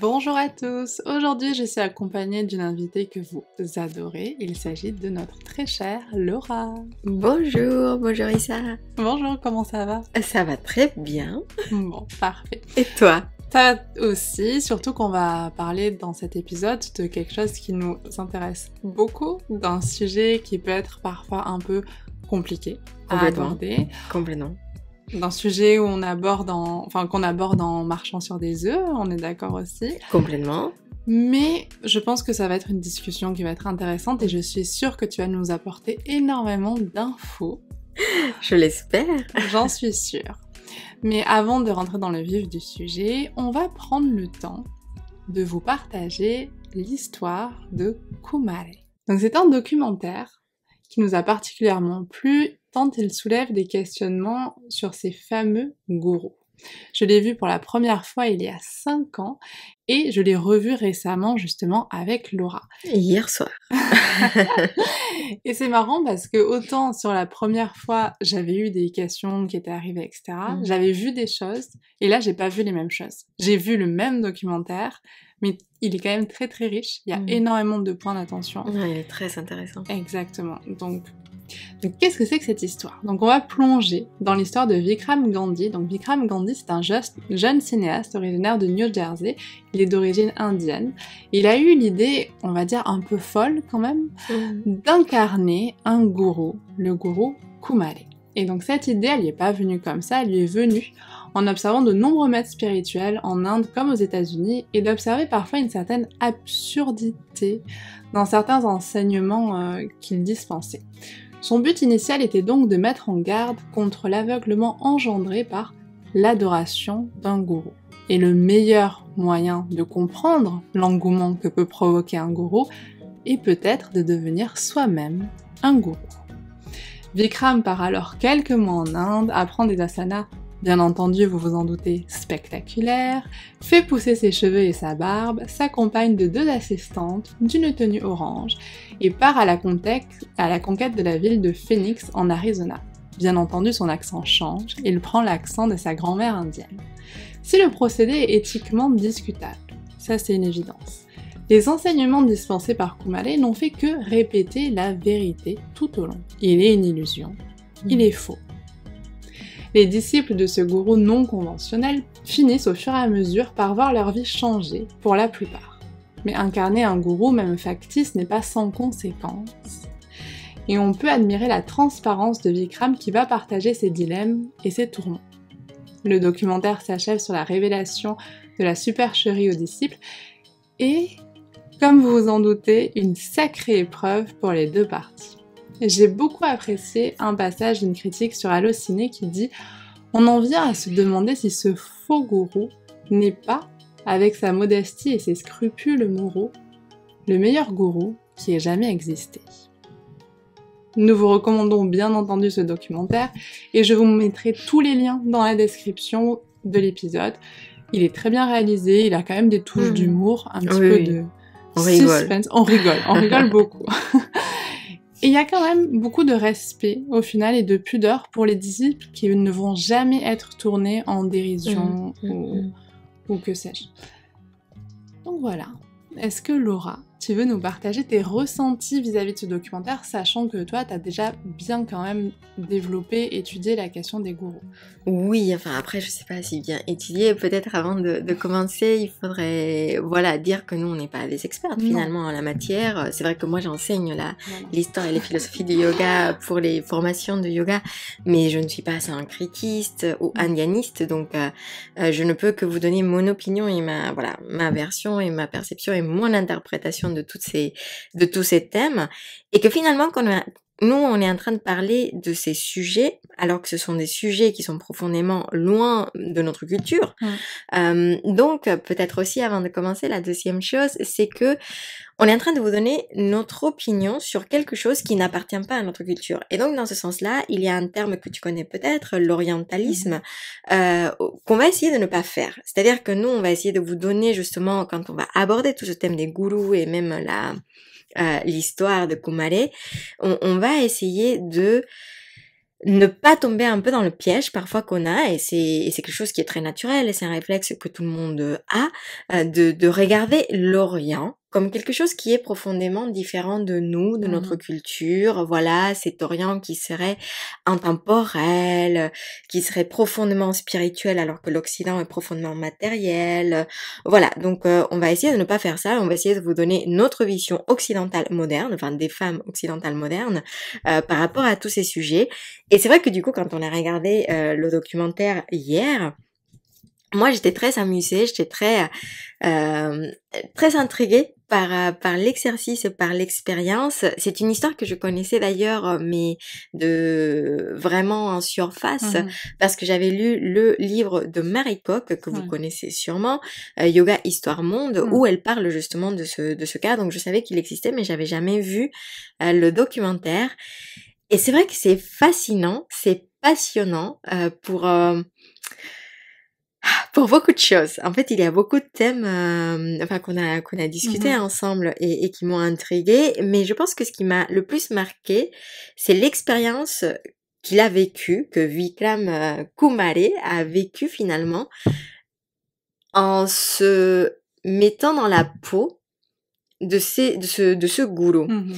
Bonjour à tous. Aujourd'hui, je suis accompagnée d'une invitée que vous adorez. Il s'agit de notre très chère Laura. Bonjour, bonjour Issa. Bonjour, comment ça va Ça va très bien. Bon, parfait. Et toi Toi aussi, surtout qu'on va parler dans cet épisode de quelque chose qui nous intéresse beaucoup, d'un sujet qui peut être parfois un peu compliqué à aborder. Complètement d'un sujet où on aborde enfin qu'on aborde en marchant sur des œufs, on est d'accord aussi. Complètement. Mais je pense que ça va être une discussion qui va être intéressante et je suis sûre que tu vas nous apporter énormément d'infos. Je l'espère. J'en suis sûre. Mais avant de rentrer dans le vif du sujet, on va prendre le temps de vous partager l'histoire de Kumare. Donc c'est un documentaire qui nous a particulièrement plu tant il soulève des questionnements sur ces fameux gourous. Je l'ai vu pour la première fois il y a 5 ans et je l'ai revu récemment justement avec Laura. Hier soir. et c'est marrant parce que autant sur la première fois j'avais eu des questions qui étaient arrivées, etc. Mm. J'avais vu des choses et là j'ai pas vu les mêmes choses. J'ai vu le même documentaire mais il est quand même très très riche. Il y a mm. énormément de points d'attention. il est très intéressant. Exactement. Donc donc qu'est-ce que c'est que cette histoire Donc on va plonger dans l'histoire de Vikram Gandhi. Donc Vikram Gandhi, c'est un jeune cinéaste originaire de New Jersey. Il est d'origine indienne. Il a eu l'idée, on va dire un peu folle quand même, mm. d'incarner un gourou, le gourou Kumari. Et donc cette idée, elle n'est est pas venue comme ça, elle lui est venue en observant de nombreux maîtres spirituels en Inde comme aux États-Unis et d'observer parfois une certaine absurdité dans certains enseignements euh, qu'il qu'ils dispensaient. Son but initial était donc de mettre en garde contre l'aveuglement engendré par l'adoration d'un gourou. Et le meilleur moyen de comprendre l'engouement que peut provoquer un gourou est peut-être de devenir soi-même un gourou. Vikram part alors quelques mois en Inde, apprend des asanas Bien entendu, vous vous en doutez, spectaculaire, fait pousser ses cheveux et sa barbe, s'accompagne de deux assistantes, d'une tenue orange, et part à la, à la conquête de la ville de Phoenix en Arizona. Bien entendu, son accent change, il prend l'accent de sa grand-mère indienne. Si le procédé est éthiquement discutable, ça c'est une évidence. Les enseignements dispensés par Kumale n'ont fait que répéter la vérité tout au long. Il est une illusion, il est faux les disciples de ce gourou non conventionnel finissent au fur et à mesure par voir leur vie changer, pour la plupart. Mais incarner un gourou, même factice, n'est pas sans conséquences. Et on peut admirer la transparence de Vikram qui va partager ses dilemmes et ses tourments. Le documentaire s'achève sur la révélation de la supercherie aux disciples et, comme vous vous en doutez, une sacrée épreuve pour les deux parties j'ai beaucoup apprécié un passage d'une critique sur Allociné qui dit On en vient à se demander si ce faux gourou n'est pas, avec sa modestie et ses scrupules moraux, le meilleur gourou qui ait jamais existé. Nous vous recommandons bien entendu ce documentaire et je vous mettrai tous les liens dans la description de l'épisode. Il est très bien réalisé, il a quand même des touches hmm. d'humour, un petit peu de suspense. On rigole, on rigole beaucoup. Et il y a quand même beaucoup de respect au final et de pudeur pour les disciples qui ne vont jamais être tournés en dérision mmh, mmh, ou, mmh. ou que sais-je. Donc voilà. Est-ce que Laura, tu veux nous partager tes ressentis vis-à-vis de ce documentaire, sachant que toi, tu as déjà bien quand même développé, étudié la question des gourous. Oui, enfin après, je sais pas si bien étudié, peut-être avant de, commencer, il faudrait voilà, dire que nous, on n'est pas des experts finalement en la matière. C'est vrai que moi, j'enseigne l'histoire et les philosophies du yoga pour les formations de yoga, mais je ne suis pas un critique ou mm. indianiste, donc euh, euh, je ne peux que vous donner mon opinion et ma, voilà, ma version et ma perception et mon interprétation de ces, de tous ces thèmes, et que finalement, quand a, nous, on est en train de parler de ces sujets, alors que ce sont des sujets qui sont profondément loin de notre culture. Euh, donc, peut-être aussi, avant de commencer, la deuxième chose, c'est que on est en train de vous donner notre opinion sur quelque chose qui n'appartient pas à notre culture. Et donc, dans ce sens-là, il y a un terme que tu connais peut-être, l'orientalisme, mm-hmm. euh, qu'on va essayer de ne pas faire. C'est-à-dire que nous, on va essayer de vous donner justement, quand on va aborder tout ce thème des gourous et même la l'histoire de Kumare, on, va essayer de ne pas tomber un peu dans le piège parfois qu'on a, et c'est quelque chose qui est très naturel, et c'est un réflexe que tout le monde a, euh, de, de regarder l'Orient comme quelque chose qui est profondément différent de nous, de mmh notre culture. Voilà, cet Orient qui serait intemporel, qui serait profondément spirituel alors que l'Occident est profondément matériel. Voilà, donc euh, on va essayer de ne pas faire ça, on va essayer de vous donner notre vision occidentale moderne, enfin des femmes occidentales modernes euh, par rapport à tous ces sujets. Et c'est vrai que du coup, quand on a regardé euh, le documentaire hier, moi j'étais très amusée, j'étais très euh, très intriguée par, euh, par l'exercice et par l'expérience. C'est une histoire que je connaissais d'ailleurs, euh, mais de vraiment en surface, mmh parce que j'avais lu le livre de Marie Koch, que vous mmh. connaissez sûrement, euh, Yoga Histoire Monde, mmh. où elle parle justement de ce, de ce cas. Donc je savais qu'il existait, mais j'avais jamais vu le documentaire. Et c'est vrai que c'est fascinant, c'est passionnant pour pour beaucoup de choses. En fait, il y a beaucoup de thèmes euh, enfin, qu'on a, qu'on a discuté mhm. ensemble et, et qui m'ont intrigué mais je pense que ce qui m'a le plus marqué, c'est l'expérience qu'il a vécue, que Vikram euh, Kumare a vécue finalement, en se mettant dans la peau de, ses, de, ce, de ce gourou. Mhm.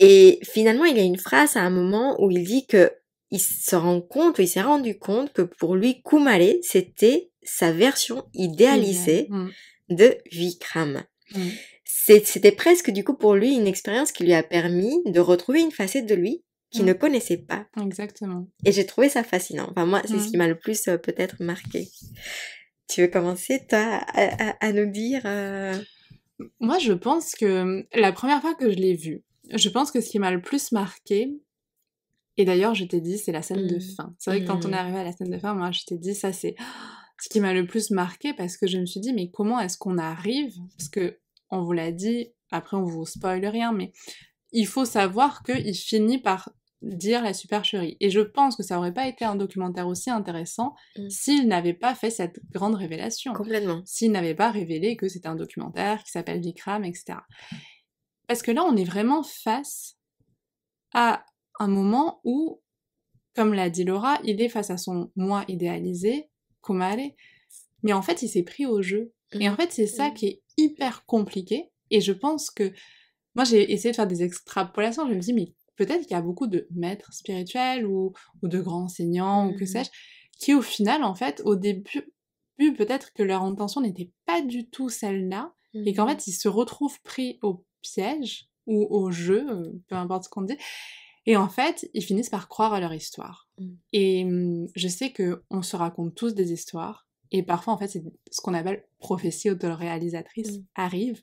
Et finalement, il y a une phrase à un moment où il dit que il se rend compte, il s'est rendu compte que pour lui, Kumare, c'était sa version idéalisée mm. de Vikram. Mm. C'était presque du coup pour lui une expérience qui lui a permis de retrouver une facette de lui qu'il mm. ne connaissait pas. Exactement. Et j'ai trouvé ça fascinant. Enfin, moi, c'est ce qui m'a le plus euh, peut-être marqué. Tu veux commencer, toi, à, nous dire euh, Moi, je pense que la première fois que je l'ai vu, je pense que ce qui m'a le plus marqué, et d'ailleurs, je t'ai dit, c'est la scène de fin. C'est vrai que quand on est arrivé à la scène de fin, moi, je t'ai dit, ça, c'est ce qui m'a le plus marqué parce que je me suis dit, mais comment est-ce qu'on arrive Parce que, on vous l'a dit, après on vous spoile rien, mais il faut savoir que qu'il finit par dire la supercherie. Et je pense que ça aurait pas été un documentaire aussi intéressant mm. s'il n'avait pas fait cette grande révélation. Complètement. S'il n'avait pas révélé que c'était un documentaire qui s'appelle Vikram, etc. Parce que là, on est vraiment face à un moment où, comme l'a dit Laura, il est face à son moi idéalisé, aller, Mais en fait, il s'est pris au jeu. Et en mmh. fait, c'est ça mmh. qui est hyper compliqué. Et je pense que moi, j'ai essayé de faire des extrapolations. Je me dis, mais peut-être qu'il y a beaucoup de maîtres spirituels ou, de grands enseignants ou que mmh. sais-je, qui au final, en fait, au début, peut-être que leur intention n'était pas du tout celle-là et qu'en fait, ils se retrouvent pris au piège ou au jeu, euh, peu importe ce qu'on dit. Et en fait, ils finissent par croire à leur histoire. Mmh. Et mmh, je sais qu'on se raconte tous des histoires. Et parfois, en fait, ce qu'on appelle prophétie autoréalisatrice réalisatrice mmh. arrive.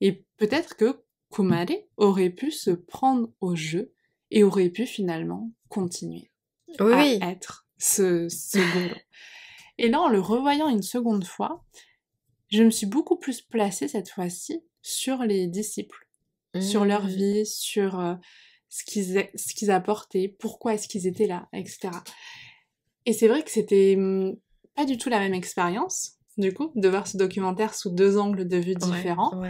Et peut-être que Kumare aurait pu se prendre au jeu et aurait pu finalement continuer à être ce, ce Et là, en le revoyant une seconde fois, je me suis beaucoup plus placée cette fois-ci sur les disciples, sur leur vie, sur euh, ce qu'ils, ce apportaient, pourquoi est-ce qu'ils étaient là, etc. Et c'est vrai que c'était hum, pas du tout la même expérience, du coup, de voir ce documentaire sous deux angles de vue différents.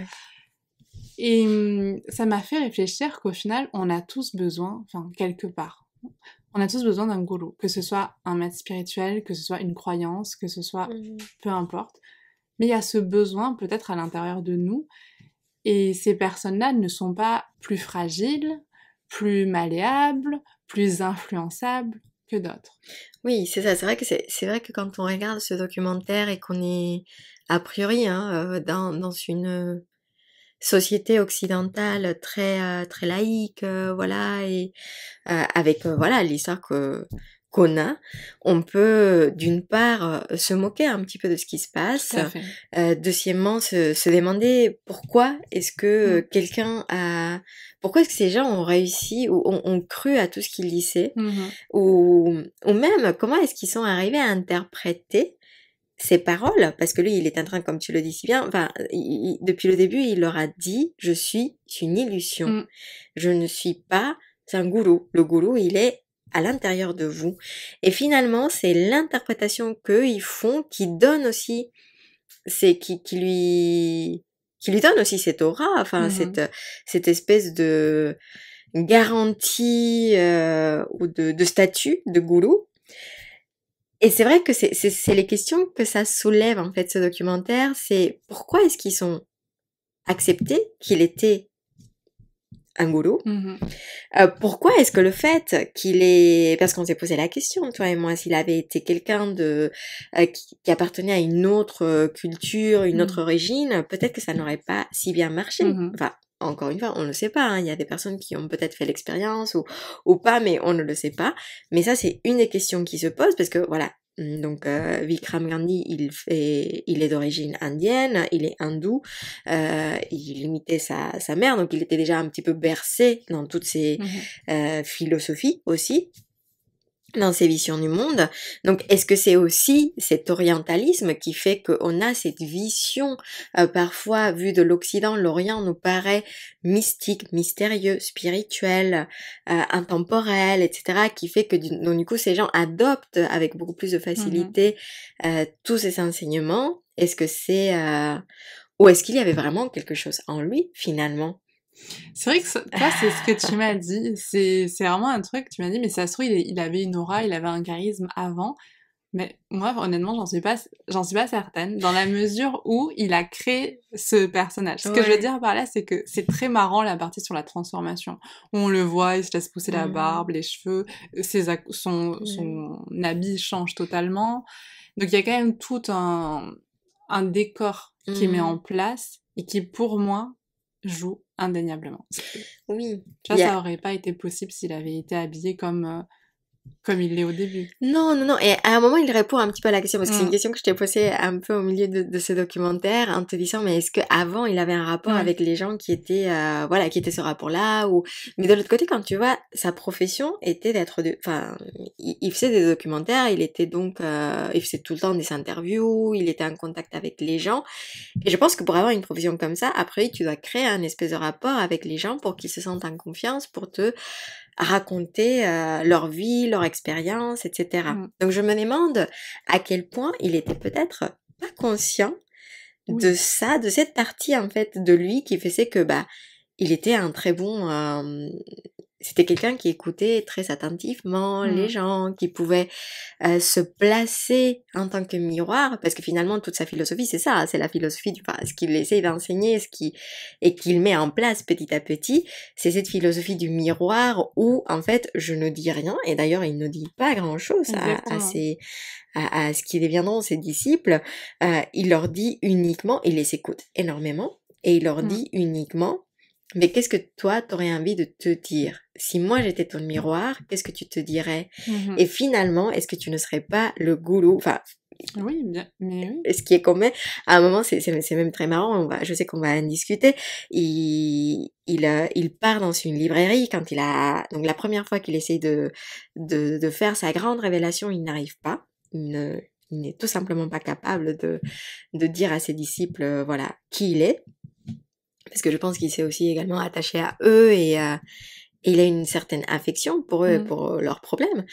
Et hum, ça m'a fait réfléchir qu'au final, on a tous besoin, enfin, quelque part, on a tous besoin d'un gourou, que ce soit un maître spirituel, que ce soit une croyance, que ce soit mmh. peu importe. Mais il y a ce besoin peut-être à l'intérieur de nous. Et ces personnes-là ne sont pas plus fragiles, plus malléable, plus influençable que d'autres. Oui, c'est ça. C'est vrai que c'est vrai que quand on regarde ce documentaire et qu'on est a priori hein, euh, dans, dans une euh, société occidentale très euh, très laïque, voilà, et avec voilà l'histoire que qu'on a, on peut d'une part euh, se moquer un petit peu de ce qui se passe, euh, deuxièmement se, demander pourquoi est-ce que mmh. quelqu'un a, pourquoi est-ce que ces gens ont réussi ou ont, cru à tout ce qu'ils disaient, mmh ou, ou même comment est-ce qu'ils sont arrivés à interpréter ces paroles, parce que lui, il est en train, comme tu le dis si bien, enfin, depuis le début, il leur a dit, je suis une illusion, mmh. je ne suis pas C'est un gourou. Le gourou, il est à l'intérieur de vous. Et finalement, c'est l'interprétation ils font qui donne aussi, c'est qui, qui lui, qui lui donne aussi cette aura, enfin mmh cette cette espèce de garantie euh, ou de, de statut de gourou. Et c'est vrai que c'est les questions que ça soulève en fait ce documentaire, c'est pourquoi est-ce qu'ils sont acceptés qu'il était un mm-hmm. euh, pourquoi est-ce que le fait qu'il est, parce qu'on s'est posé la question, toi et moi, s'il avait été quelqu'un de euh, qui, appartenait à une autre euh, culture, une mm-hmm. autre origine, peut-être que ça n'aurait pas si bien marché. Mm-hmm. Enfin, encore une fois, on ne sait pas. Hein. Il y a des personnes qui ont peut-être fait l'expérience ou, ou pas, mais on ne le sait pas. Mais ça, c'est une des questions qui se posent parce que voilà, donc euh, Vikram Gandhi, il, il est d'origine indienne, il est hindou, euh, il imitait sa, sa, mère, donc il était déjà un petit peu bercé dans toutes ces mmh euh, philosophies aussi dans ces visions du monde. Donc, est-ce que c'est aussi cet orientalisme qui fait qu'on a cette vision, euh, parfois vue de l'Occident, l'Orient nous paraît mystique, mystérieux, spirituel, euh, intemporel, etc., qui fait que du, coup ces gens adoptent avec beaucoup plus de facilité mm-hmm. euh, tous ces enseignements. Est-ce que c'est ou est-ce qu'il y avait vraiment quelque chose en lui finalement c'est vrai que toi, c'est ce que tu m'as dit. C'est vraiment un truc, tu m'as dit, mais ça se il, avait une aura, il avait un charisme avant. Mais moi, honnêtement, j'en suis pas, j'en suis pas certaine, dans la mesure où il a créé ce personnage. Ce que je veux dire par là, c'est que c'est très marrant la partie sur la transformation. On le voit, il se laisse pousser la mmh. barbe, les cheveux, son, habit change totalement. Donc il y a quand même tout un, un décor qui est met mmh. en place et qui, pour moi, joue indéniablement. Oui. Ça, ça aurait pas été possible s'il avait été habillé comme euh, comme il l'est au début. Non, non, non. Et à un moment, il répond un petit peu à la question, parce que c'est une mm. question que je t'ai posée un peu au milieu de, de, ce documentaire, en te disant, mais est-ce qu'avant, il avait un rapport avec les gens qui étaient, euh, voilà, qui étaient ce rapport-là ou... Mm. Mais de l'autre côté, quand tu vois, sa profession était d'être... De... Enfin, il, faisait des documentaires, il était donc... Euh, il faisait tout le temps des interviews, il était en contact avec les gens. Et je pense que pour avoir une profession comme ça, après, tu dois créer un espèce de rapport avec les gens pour qu'ils se sentent en confiance, pour te raconter euh, leur vie, leur expérience, etc. Mmh. Donc je me demande à quel point il était peut-être pas conscient de ça, de cette partie en fait de lui qui faisait que bah il était un très bon euh, c'était quelqu'un qui écoutait très attentivement mmh. les gens, qui pouvait euh, se placer en tant que miroir, parce que finalement toute sa philosophie c'est ça, hein, c'est la philosophie du enfin, ce qu'il essaie d'enseigner, ce qui et qu'il met en place petit à petit, c'est cette philosophie du miroir où en fait je ne dis rien et d'ailleurs il ne dit pas grand chose à, ses à, ce qui deviendront ses disciples, euh, il leur dit uniquement, il les écoute énormément et il leur mmh. dit uniquement mais qu'est-ce que toi, tu aurais envie de te dire Si moi, j'étais ton miroir, qu'est-ce que tu te dirais mmh Et finalement, est-ce que tu ne serais pas le goulou Enfin, oui, bien, mais Ce qui est même, à un moment, c'est, même très marrant, on je sais qu'on va en discuter. Il, il, euh, il part dans une librairie quand il a. Donc, la première fois qu'il essaye de, de, faire sa grande révélation, il n'arrive pas. Il, n'est tout simplement pas capable de, de dire à ses disciples, euh, voilà, qui il est parce que je pense qu'il s'est aussi également attaché à eux et, euh, il a une certaine affection pour eux, et mm. pour euh, leurs problèmes.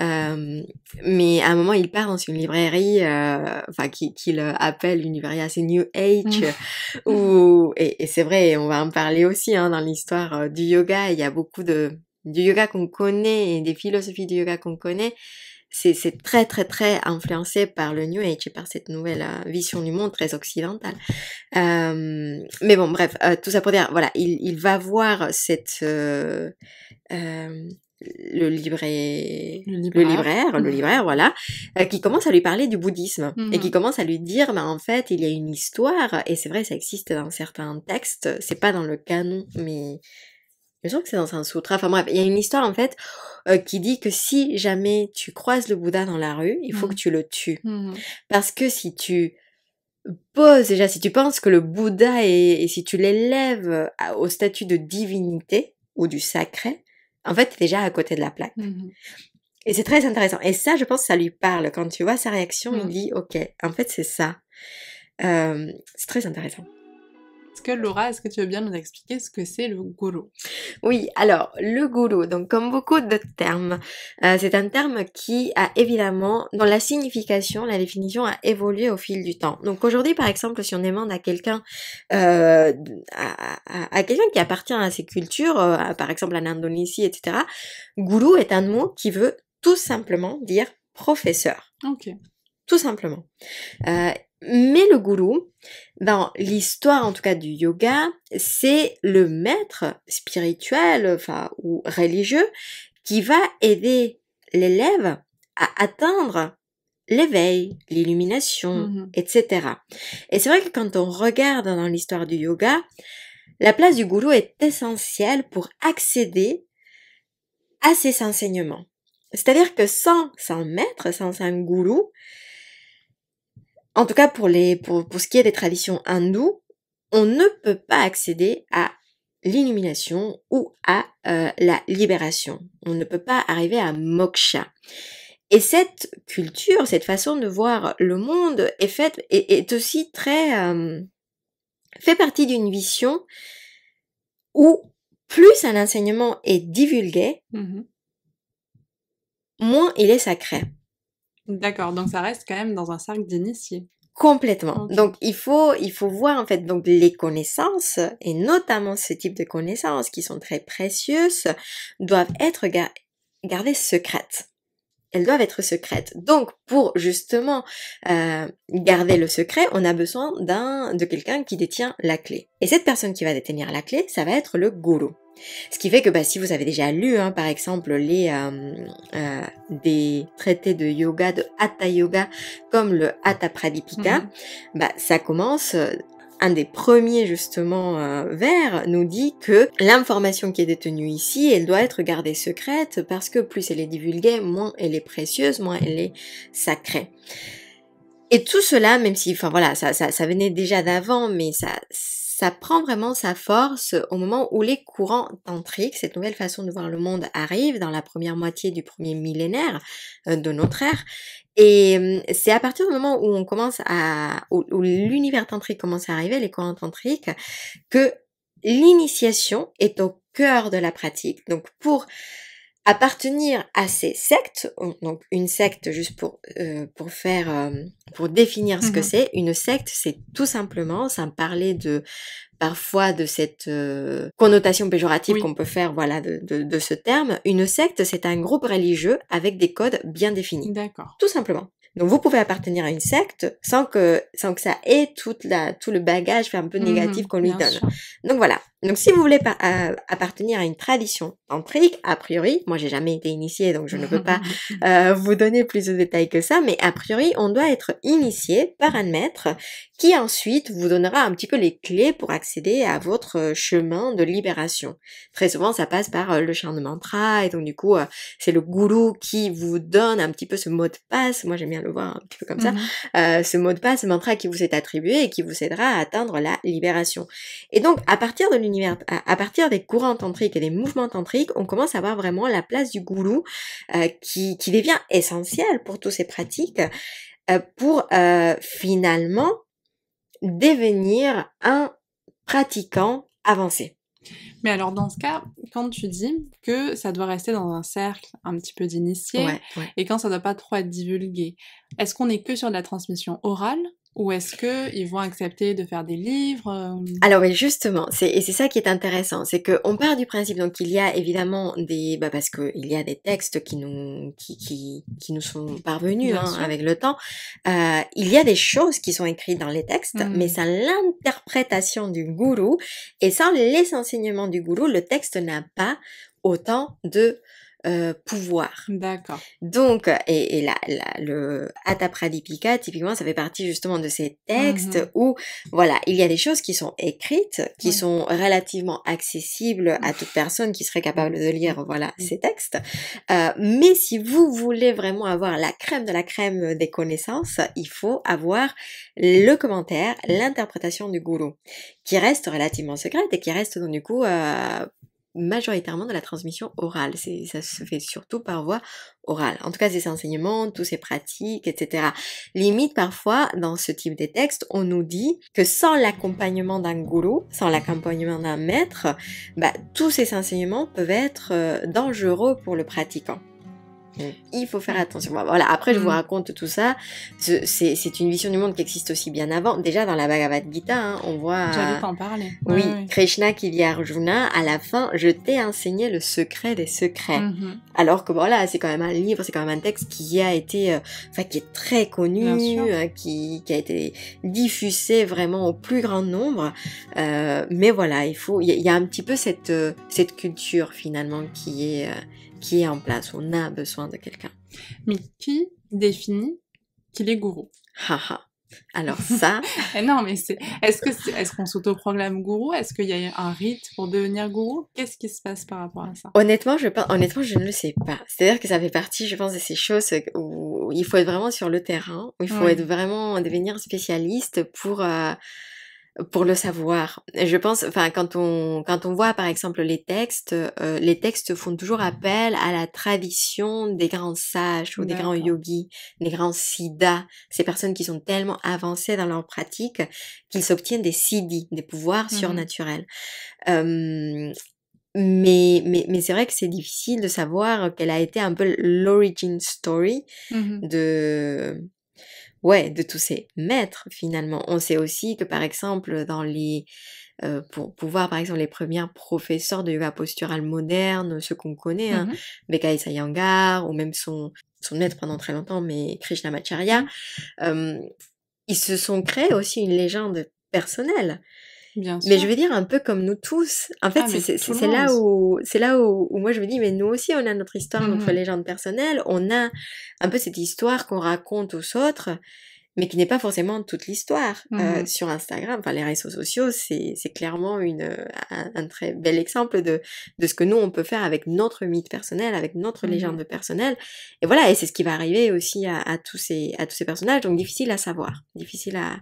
Euh, mais à un moment, il part dans une librairie, euh, enfin qu'il appelle une librairie assez New Age, mm. où et, et c'est vrai, on va en parler aussi hein, dans l'histoire euh, du yoga. Il y a beaucoup de du yoga qu'on connaît et des philosophies du yoga qu'on connaît, c'est très très très influencé par le New Age et par cette nouvelle euh, vision du monde très occidentale. Euh, mais bon, bref, euh, tout ça pour dire, voilà, il, il va voir cette euh, euh le, libraire, le libraire, le mm-hmm. libraire, voilà, qui commence à lui parler du bouddhisme et qui mm-hmm. commence à lui dire, bah, en fait, il y a une histoire, et c'est vrai, ça existe dans certains textes, c'est pas dans le canon, mais me semble que c'est dans un sutra. Enfin bref, il y a une histoire en fait euh, qui dit que si jamais tu croises le Bouddha dans la rue, il faut mmh. que tu le tues. Mmh Parce que si tu poses déjà, si tu penses que le Bouddha est, et si tu l'élèves au statut de divinité ou du sacré, en fait, tu es déjà à côté de la plaque. Mmh et c'est très intéressant. Et ça, je pense ça lui parle. Quand tu vois sa réaction, il dit, OK, en fait, c'est ça. Euh, c'est très intéressant. Est-ce que Laura, est-ce que tu veux bien nous expliquer ce que c'est le gourou Oui, alors le gourou, donc comme beaucoup de termes, euh, c'est un terme qui a évidemment, dans la signification, la définition a évolué au fil du temps. Donc aujourd'hui, par exemple, si on demande à quelqu'un, euh, à, quelqu'un qui appartient à ces cultures, euh, par exemple en Indonésie, etc., gourou est un mot qui veut tout simplement dire professeur. Ok. Tout simplement. Euh, mais le gourou, dans ben, l'histoire en tout cas du yoga, c'est le maître spirituel, ou religieux, qui va aider l'élève à atteindre l'éveil, l'illumination, mm-hmm. etc. Et c'est vrai que quand on regarde dans l'histoire du yoga, la place du gourou est essentielle pour accéder à ces enseignements. C'est-à-dire que sans, sans maître, sans un gourou, en tout cas pour les pour, pour ce qui est des traditions hindoues, on ne peut pas accéder à l'illumination ou à euh, la libération. On ne peut pas arriver à moksha. Et cette culture, cette façon de voir le monde est faite est, aussi très euh, fait partie d'une vision où plus un enseignement est divulgué, mm-hmm. moins il est sacré. D'accord, donc ça reste quand même dans un cercle d'initiés. Complètement. Donc il faut il faut voir en fait donc les connaissances et notamment ce type de connaissances qui sont très précieuses doivent être gardées secrètes elles doivent être secrètes. Donc, pour justement euh, garder le secret, on a besoin d'un de quelqu'un qui détient la clé. Et cette personne qui va détenir la clé, ça va être le gourou. Ce qui fait que bah, si vous avez déjà lu, hein, par exemple, les euh, euh, des traités de yoga, de hatha yoga, comme le hatha pradipika, mhm. bah, ça commence un des premiers justement euh, vers nous dit que l'information qui est détenue ici, elle doit être gardée secrète parce que plus elle est divulguée, moins elle est précieuse, moins elle est sacrée. Et tout cela, même si, enfin voilà, ça, ça, venait déjà d'avant, mais ça, ça prend vraiment sa force au moment où les courants tantriques, cette nouvelle façon de voir le monde, arrive dans la première moitié du premier millénaire euh, de notre ère et c'est à partir du moment où on commence à, l'univers tantrique commence à arriver, les courants tantriques, que l'initiation est au cœur de la pratique. Donc pour appartenir à ces sectes, donc une secte juste pour euh, pour faire euh, pour définir ce que mhm. c'est, une secte c'est tout simplement, sans parler de parfois de cette euh, connotation péjorative qu'on peut faire voilà de, ce terme, une secte c'est un groupe religieux avec des codes bien définis. D'accord. Tout simplement. Donc vous pouvez appartenir à une secte sans que sans que ça ait toute la tout le bagage un peu mhm. négatif qu'on lui donne. Donc voilà, donc si vous voulez euh, appartenir à une tradition tantrique, a priori, moi j'ai jamais été initiée donc je ne peux pas euh, vous donner plus de détails que ça, mais a priori on doit être initié par un maître qui ensuite vous donnera un petit peu les clés pour accéder à votre chemin de libération. Très souvent ça passe par euh, le chant de mantra et donc du coup c'est le gourou qui vous donne un petit peu ce mot de passe, moi j'aime bien le voir un petit peu comme ça, mhm. ce mot de passe, ce mantra qui vous est attribué et qui vous aidera à atteindre la libération. Et donc à partir de à, partir des courants tantriques et des mouvements tantriques, on commence à voir vraiment la place du gourou euh, qui, devient essentielle pour toutes ces pratiques euh, pour euh, finalement devenir un pratiquant avancé. Mais alors dans ce cas, quand tu dis que ça doit rester dans un cercle un petit peu d'initié et quand ça ne doit pas trop être divulgué, est-ce qu'on est que sur de la transmission orale ou est-ce que ils vont accepter de faire des livres euh? Alors oui, justement, c'est et c'est ça qui est intéressant, c'est que on part du principe donc il y a évidemment des bah, parce que il y a des textes qui nous qui qui, qui nous sont parvenus hein, avec le temps. Euh, il y a des choses qui sont écrites dans les textes, mm. mais ça l'interprétation du gourou et sans les enseignements du gourou, le texte n'a pas autant de euh, pouvoir. D'accord. Donc, et, et là, le Atapradipika, typiquement, ça fait partie justement de ces textes mhm. où, voilà, il y a des choses qui sont écrites, qui sont relativement accessibles à toute personne qui serait capable de lire, voilà, ces textes. Euh, mais si vous voulez vraiment avoir la crème de la crème des connaissances, il faut avoir le commentaire, l'interprétation du gourou, qui reste relativement secrète et qui reste donc du coup euh, majoritairement de la transmission orale. Ça se fait surtout par voie orale. En tout cas, ces enseignements, tous ces pratiques, etc. Limite, parfois, dans ce type de texte, on nous dit que sans l'accompagnement d'un gourou, sans l'accompagnement d'un maître, bah, tous ces enseignements peuvent être euh, dangereux pour le pratiquant. Mm. Il faut faire mm. attention. Voilà, après je vous mm. raconte tout ça. C'est une vision du monde qui existe aussi bien avant. Déjà dans la Bhagavad Gita, hein, on voit... J'allais en parler. Oui, Krishna qui à à la fin, je t'ai enseigné le secret des secrets. Mm-hmm. Alors que voilà, c'est quand même un livre, c'est quand même un texte qui a été... Euh, enfin, qui est très connu, euh, qui, a été diffusé vraiment au plus grand nombre. Euh, mais voilà, il faut... Il y, a un petit peu cette, cette culture finalement qui est qui est en place. On a besoin de quelqu'un. Mais qui définit qu'il est gourou Haha. Alors ça. Eh non, mais c'est. Est-ce que est... ce qu'on s'autoproclame gourou Est-ce qu'il y a un rite pour devenir gourou Qu'est-ce qui se passe par rapport à ça Honnêtement, je pas. Honnêtement, je ne le sais pas. C'est-à-dire que ça fait partie, je pense, de ces choses où il faut être vraiment sur le terrain, où il faut être vraiment devenir spécialiste pour. Euh, pour le savoir. Je pense, enfin, quand on quand on voit par exemple les textes, euh, les textes font toujours mmh appel à la tradition des grands sages ou des grands yogis, des grands siddhas, ces personnes qui sont tellement avancées dans leur pratique qu'ils s'obtiennent des siddhis, des pouvoirs mmh surnaturels. mais, mais, mais c'est vrai que c'est difficile de savoir quelle a été un peu l'origin story mmh de, ouais, de tous ces maîtres finalement. On sait aussi que par exemple dans les euh, pour pouvoir par exemple les premiers professeurs de yoga postural moderne, ceux qu'on connaît, mm ou même son son maître pendant très longtemps, mais Krishnamacharya, mmh euh, ils se sont créés aussi une légende personnelle. Mais je veux dire, un peu comme nous tous. En fait, ah, c'est là où, c'est là où, moi je me dis, mais nous aussi, on a notre histoire, mmh notre légende personnelle. On a un peu cette histoire qu'on raconte aux autres mais qui n'est pas forcément toute l'histoire. Euh, mhm. sur Instagram, enfin les réseaux sociaux, c'est clairement une, euh, un, très bel exemple de, de ce que nous, on peut faire avec notre mythe personnel, avec notre mhm. légende personnelle. Et voilà, et c'est ce qui va arriver aussi à, à, tous ces, à tous ces personnages, donc difficile à savoir, difficile à,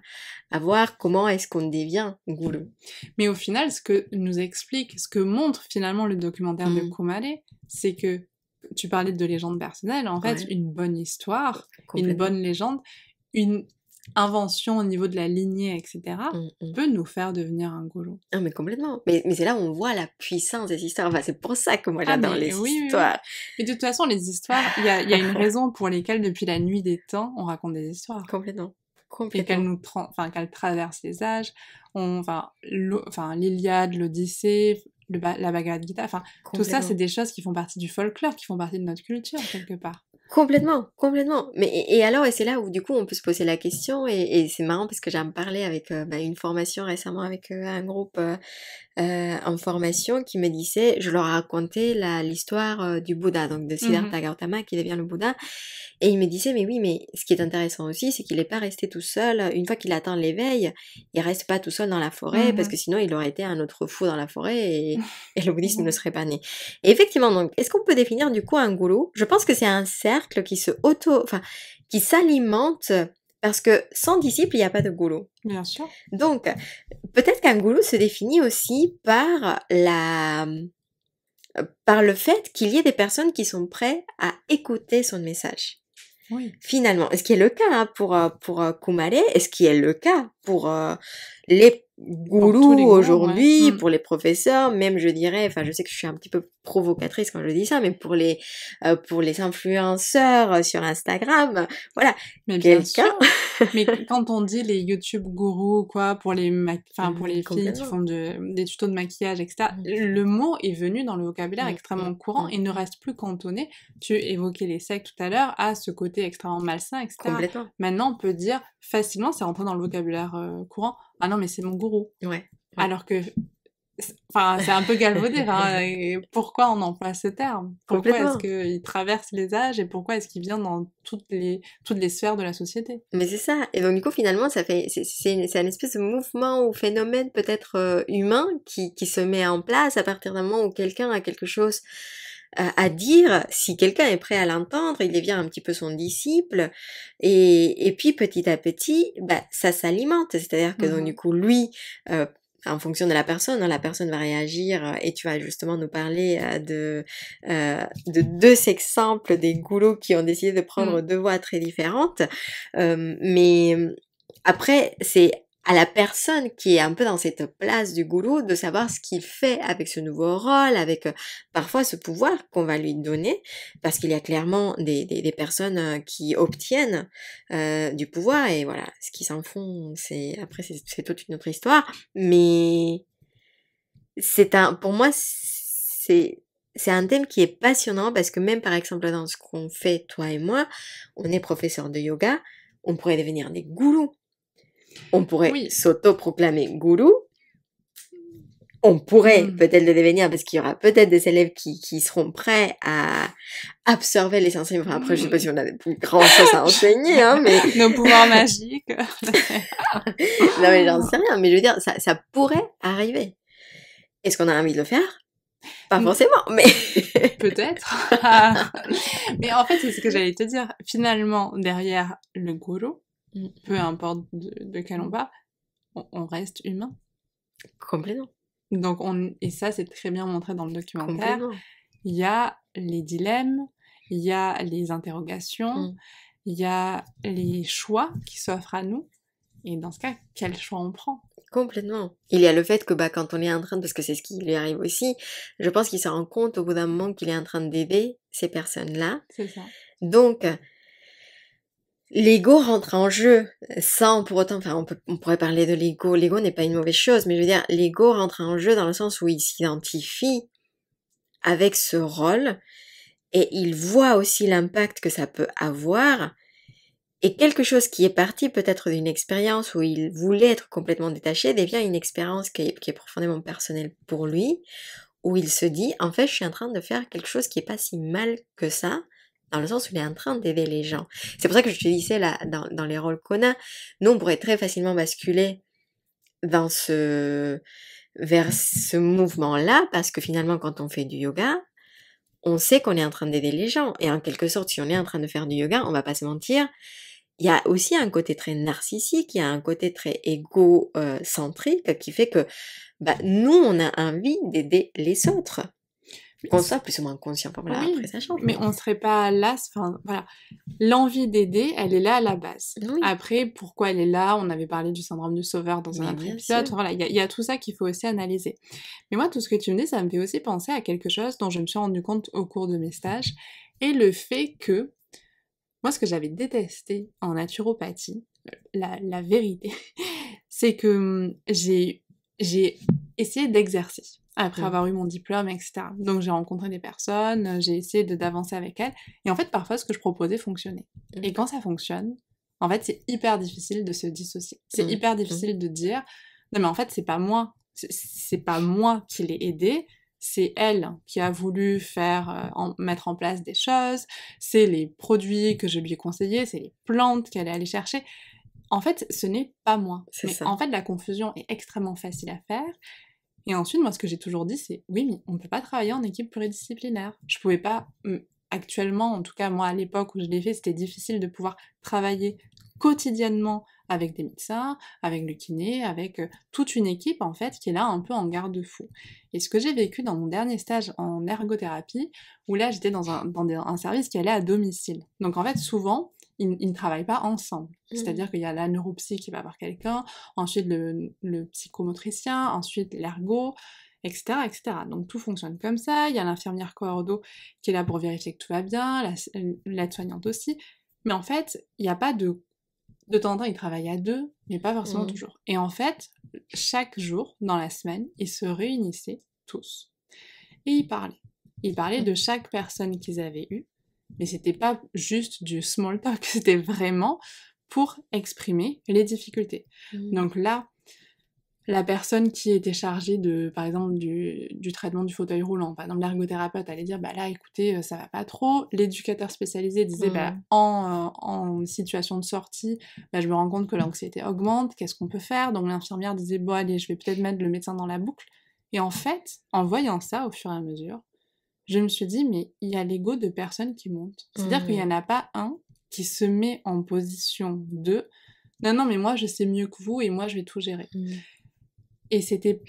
à voir comment est-ce qu'on devient goulou. Mais au final, ce que nous explique, ce que montre finalement le documentaire de mhm. Kumare, c'est que tu parlais de légende personnelle, en fait, une bonne histoire, une bonne légende, une invention au niveau de la lignée, etc., mm, mm. peut nous faire devenir un goulot. Ah, mais complètement. Mais, c'est là où on voit la puissance des histoires. Enfin, c'est pour ça que moi ah, j'adore les oui, histoires. de toute façon, les histoires, il y a, une raison pour laquelle, depuis la nuit des temps, on raconte des histoires. Complètement. Et qu'elles enfin, traversent les âges. Enfin, l'Iliade, l'Odyssée, la Bhagavad Gita, enfin, tout ça, c'est des choses qui font partie du folklore, qui font partie de notre culture, quelque part. Complètement, complètement. Mais et, alors, et c'est là où du coup on peut se poser la question, et, c'est marrant parce que j'ai parlé avec euh, bah, une formation récemment avec euh, un groupe euh, euh, en formation qui me disait, je leur racontais l'histoire euh, du Bouddha, donc de Siddhartha mhm. Gautama qui devient le Bouddha. Et il me disait, mais oui, mais ce qui est intéressant aussi, c'est qu'il n'est pas resté tout seul. Une fois qu'il atteint l'éveil, il reste pas tout seul dans la forêt, parce que mhm. sinon il aurait été un autre fou dans la forêt et, et le bouddhisme mhm. ne serait pas né. effectivement, donc, est-ce qu'on peut définir du coup un gourou Je pense que c'est un cercle qui se auto, enfin, qui s'alimente parce que sans disciple, il n'y a pas de gourou. Bien sûr. Donc, peut-être qu'un gourou se définit aussi par la par le fait qu'il y ait des personnes qui sont prêtes à écouter son message. Oui. Finalement, ce qui est le cas pour pour Kumare, est ce qui est le cas pour les gourou aujourd'hui, mm. pour les professeurs, même je dirais, enfin je sais que je suis un petit peu provocatrice quand je dis ça, mais pour les euh, pour les influenceurs euh, sur Instagram, voilà, quelqu'un. mais quand on dit les YouTube gourous quoi, pour les enfin pour mm, les filles qui font des tutos de maquillage etc, mm. le mot est venu dans le vocabulaire extrêmement courant il ne reste plus cantonné. Tu évoquais les sectes tout à l'heure à ce côté extrêmement malsain etc. Maintenant on peut dire facilement, c'est rentré dans le vocabulaire euh, courant ah non mais c'est mon gourou. Ouais. Alors que Enfin, c'est un peu galvaudé. Hein, pourquoi on emploie ce terme Pourquoi est-ce qu'il traverse les âges et pourquoi est-ce qu'il vient dans toutes les, toutes les sphères de la société Mais c'est ça. Et donc, du coup, finalement, ça fait, c'est, un espèce de mouvement ou phénomène peut-être euh, humain qui, qui, se met en place à partir d'un moment où quelqu'un a quelque chose à dire si quelqu'un est prêt à l'entendre, il devient un petit peu son disciple et, et puis petit à petit, bah, ça s'alimente, c'est-à-dire que donc mmh du coup lui euh, en fonction de la personne, hein, la personne va réagir euh, et tu vas justement nous parler euh, de, euh, de deux exemples des goulots qui ont décidé de prendre mmh. deux voies très différentes. mais après, c'est à la personne qui est un peu dans cette place du gourou de savoir ce qu'il fait avec ce nouveau rôle, avec euh, parfois ce pouvoir qu'on va lui donner, parce qu'il y a clairement des, des, personnes euh, qui obtiennent euh, du pouvoir et voilà, ce qu'ils s'en font, c'est après c'est toute une autre histoire, mais c'est un, pour moi c'est c'est un thème qui est passionnant parce que même par exemple dans ce qu'on fait toi et moi, on est professeur de yoga, on pourrait devenir des gourous on pourrait s'auto-proclamer gourou. On pourrait hmm. peut-être le devenir parce qu'il y aura peut-être des élèves qui, seront prêts à absorber les enseignements. après, je sais pas si on a des plus grands à enseigner, hein, mais... Nos pouvoirs magiques. non, mais j'en sais rien. Mais je veux dire, ça, ça pourrait arriver. Est-ce qu'on a envie de le faire pas hmm. forcément, mais... Peut-être. mais en fait, c'est ce que j'allais te dire. Finalement, derrière le gourou, Mm. Peu importe de, quel on va, on, reste humain. Complètement. Donc et ça c'est très bien montré dans le documentaire. Il y a les dilemmes, il y a les interrogations, mm. il y a les choix qui s'offrent à nous. Et dans ce cas, quel choix on prend Complètement. Il y a le fait que bah, quand on est en train, parce que c'est ce qui lui arrive aussi, je pense qu'il se rend compte au bout d'un moment qu'il est en train d'aider ces personnes-là. C'est ça. Donc, l'ego rentre en jeu, sans pour autant, enfin on, pourrait parler de l'ego, l'ego n'est pas une mauvaise chose, mais je veux dire, l'ego rentre en jeu dans le sens où il s'identifie avec ce rôle et il voit aussi l'impact que ça peut avoir et quelque chose qui est parti peut-être d'une expérience où il voulait être complètement détaché devient une expérience qui est, profondément personnelle pour lui, où il se dit, en fait, je suis en train de faire quelque chose qui n'est pas si mal que ça, dans le sens où il est en train d'aider les gens. C'est pour ça que je te disais là, dans, les rôles qu'on a, nous on pourrait très facilement basculer dans ce, vers ce mouvement-là, parce que finalement quand on fait du yoga, on sait qu'on est en train d'aider les gens. Et en quelque sorte, si on est en train de faire du yoga, on va pas se mentir, il y a aussi un côté très narcissique, il y a un côté très égocentrique qui fait que bah, nous, on a envie d'aider les autres ça plus ou moins conscient Mais on serait pas là, voilà, l'envie d'aider, elle est là à la base. Ah après, pourquoi elle est là On avait parlé du syndrome du sauveur dans un autre épisode. Voilà, il y, y, a tout ça qu'il faut aussi analyser. Mais moi, tout ce que tu me dis, ça me fait aussi penser à quelque chose dont je me suis rendu compte au cours de mes stages et le fait que moi, ce que j'avais détesté en naturopathie, la, vérité, c'est que hum, j'ai essayé d'exercer après mm. avoir eu mon diplôme, etc. Donc j'ai rencontré des personnes, euh, j'ai essayé d'avancer avec elles. Et en fait, parfois, ce que je proposais fonctionnait. Mm. Et quand ça fonctionne, en fait, c'est hyper difficile de se dissocier. C'est mm. hyper difficile de dire, non mais en fait, c'est pas moi. C'est pas moi qui l'ai aidée, c'est elle qui a voulu faire euh, mettre en place des choses, c'est les produits que je lui ai conseillés, c'est les plantes qu'elle est allée chercher. En fait, ce n'est pas moi. Mais en fait, la confusion est extrêmement facile à faire et ensuite, moi, ce que j'ai toujours dit, c'est oui, mais on ne peut pas travailler en équipe pluridisciplinaire. Je ne pouvais pas, actuellement, en tout cas, moi, à l'époque où je l'ai fait, c'était difficile de pouvoir travailler quotidiennement avec des médecins, avec le kiné, avec euh, toute une équipe en fait qui est là un peu en garde-fou. Et ce que j'ai vécu dans mon dernier stage en ergothérapie, où là j'étais dans, un, service qui allait à domicile. Donc en fait souvent, ils, ne travaillent pas ensemble. Mmh. C'est-à-dire qu'il y a la neuropsy qui va voir quelqu'un, ensuite le, psychomotricien, ensuite l'ergot, etc., etc. Donc tout fonctionne comme ça. Il y a l'infirmière coordo qui est là pour vérifier que tout va bien, la euh, soignante aussi. Mais en fait, il n'y a pas de... De temps en temps, ils travaillent à deux, mais pas forcément mmh. toujours. Et en fait, chaque jour dans la semaine, ils se réunissaient tous. Et ils parlaient. Ils parlaient mmh. de chaque personne qu'ils avaient eue, mais c'était pas juste du small talk, c'était vraiment pour exprimer les difficultés. Mmh. Donc là, la personne qui était chargée de, par exemple, du, traitement du fauteuil roulant, par exemple l'ergothérapeute allait dire, bah là, écoutez, euh, ça va pas trop. L'éducateur spécialisé disait, bah mmh. euh, en, situation de sortie, bah, je me rends compte que l'anxiété augmente, qu'est-ce qu'on peut faire Donc l'infirmière disait, bon allez, je vais peut-être mettre le médecin dans la boucle. Et en fait, en voyant ça au fur et à mesure, je me suis dit, mais il y a l'ego de personnes qui montent. C'est-à-dire qu'il n'y mmh. en a pas un qui se met en position de non, non, mais moi je sais mieux que vous et moi je vais tout gérer. Mmh. Et c'était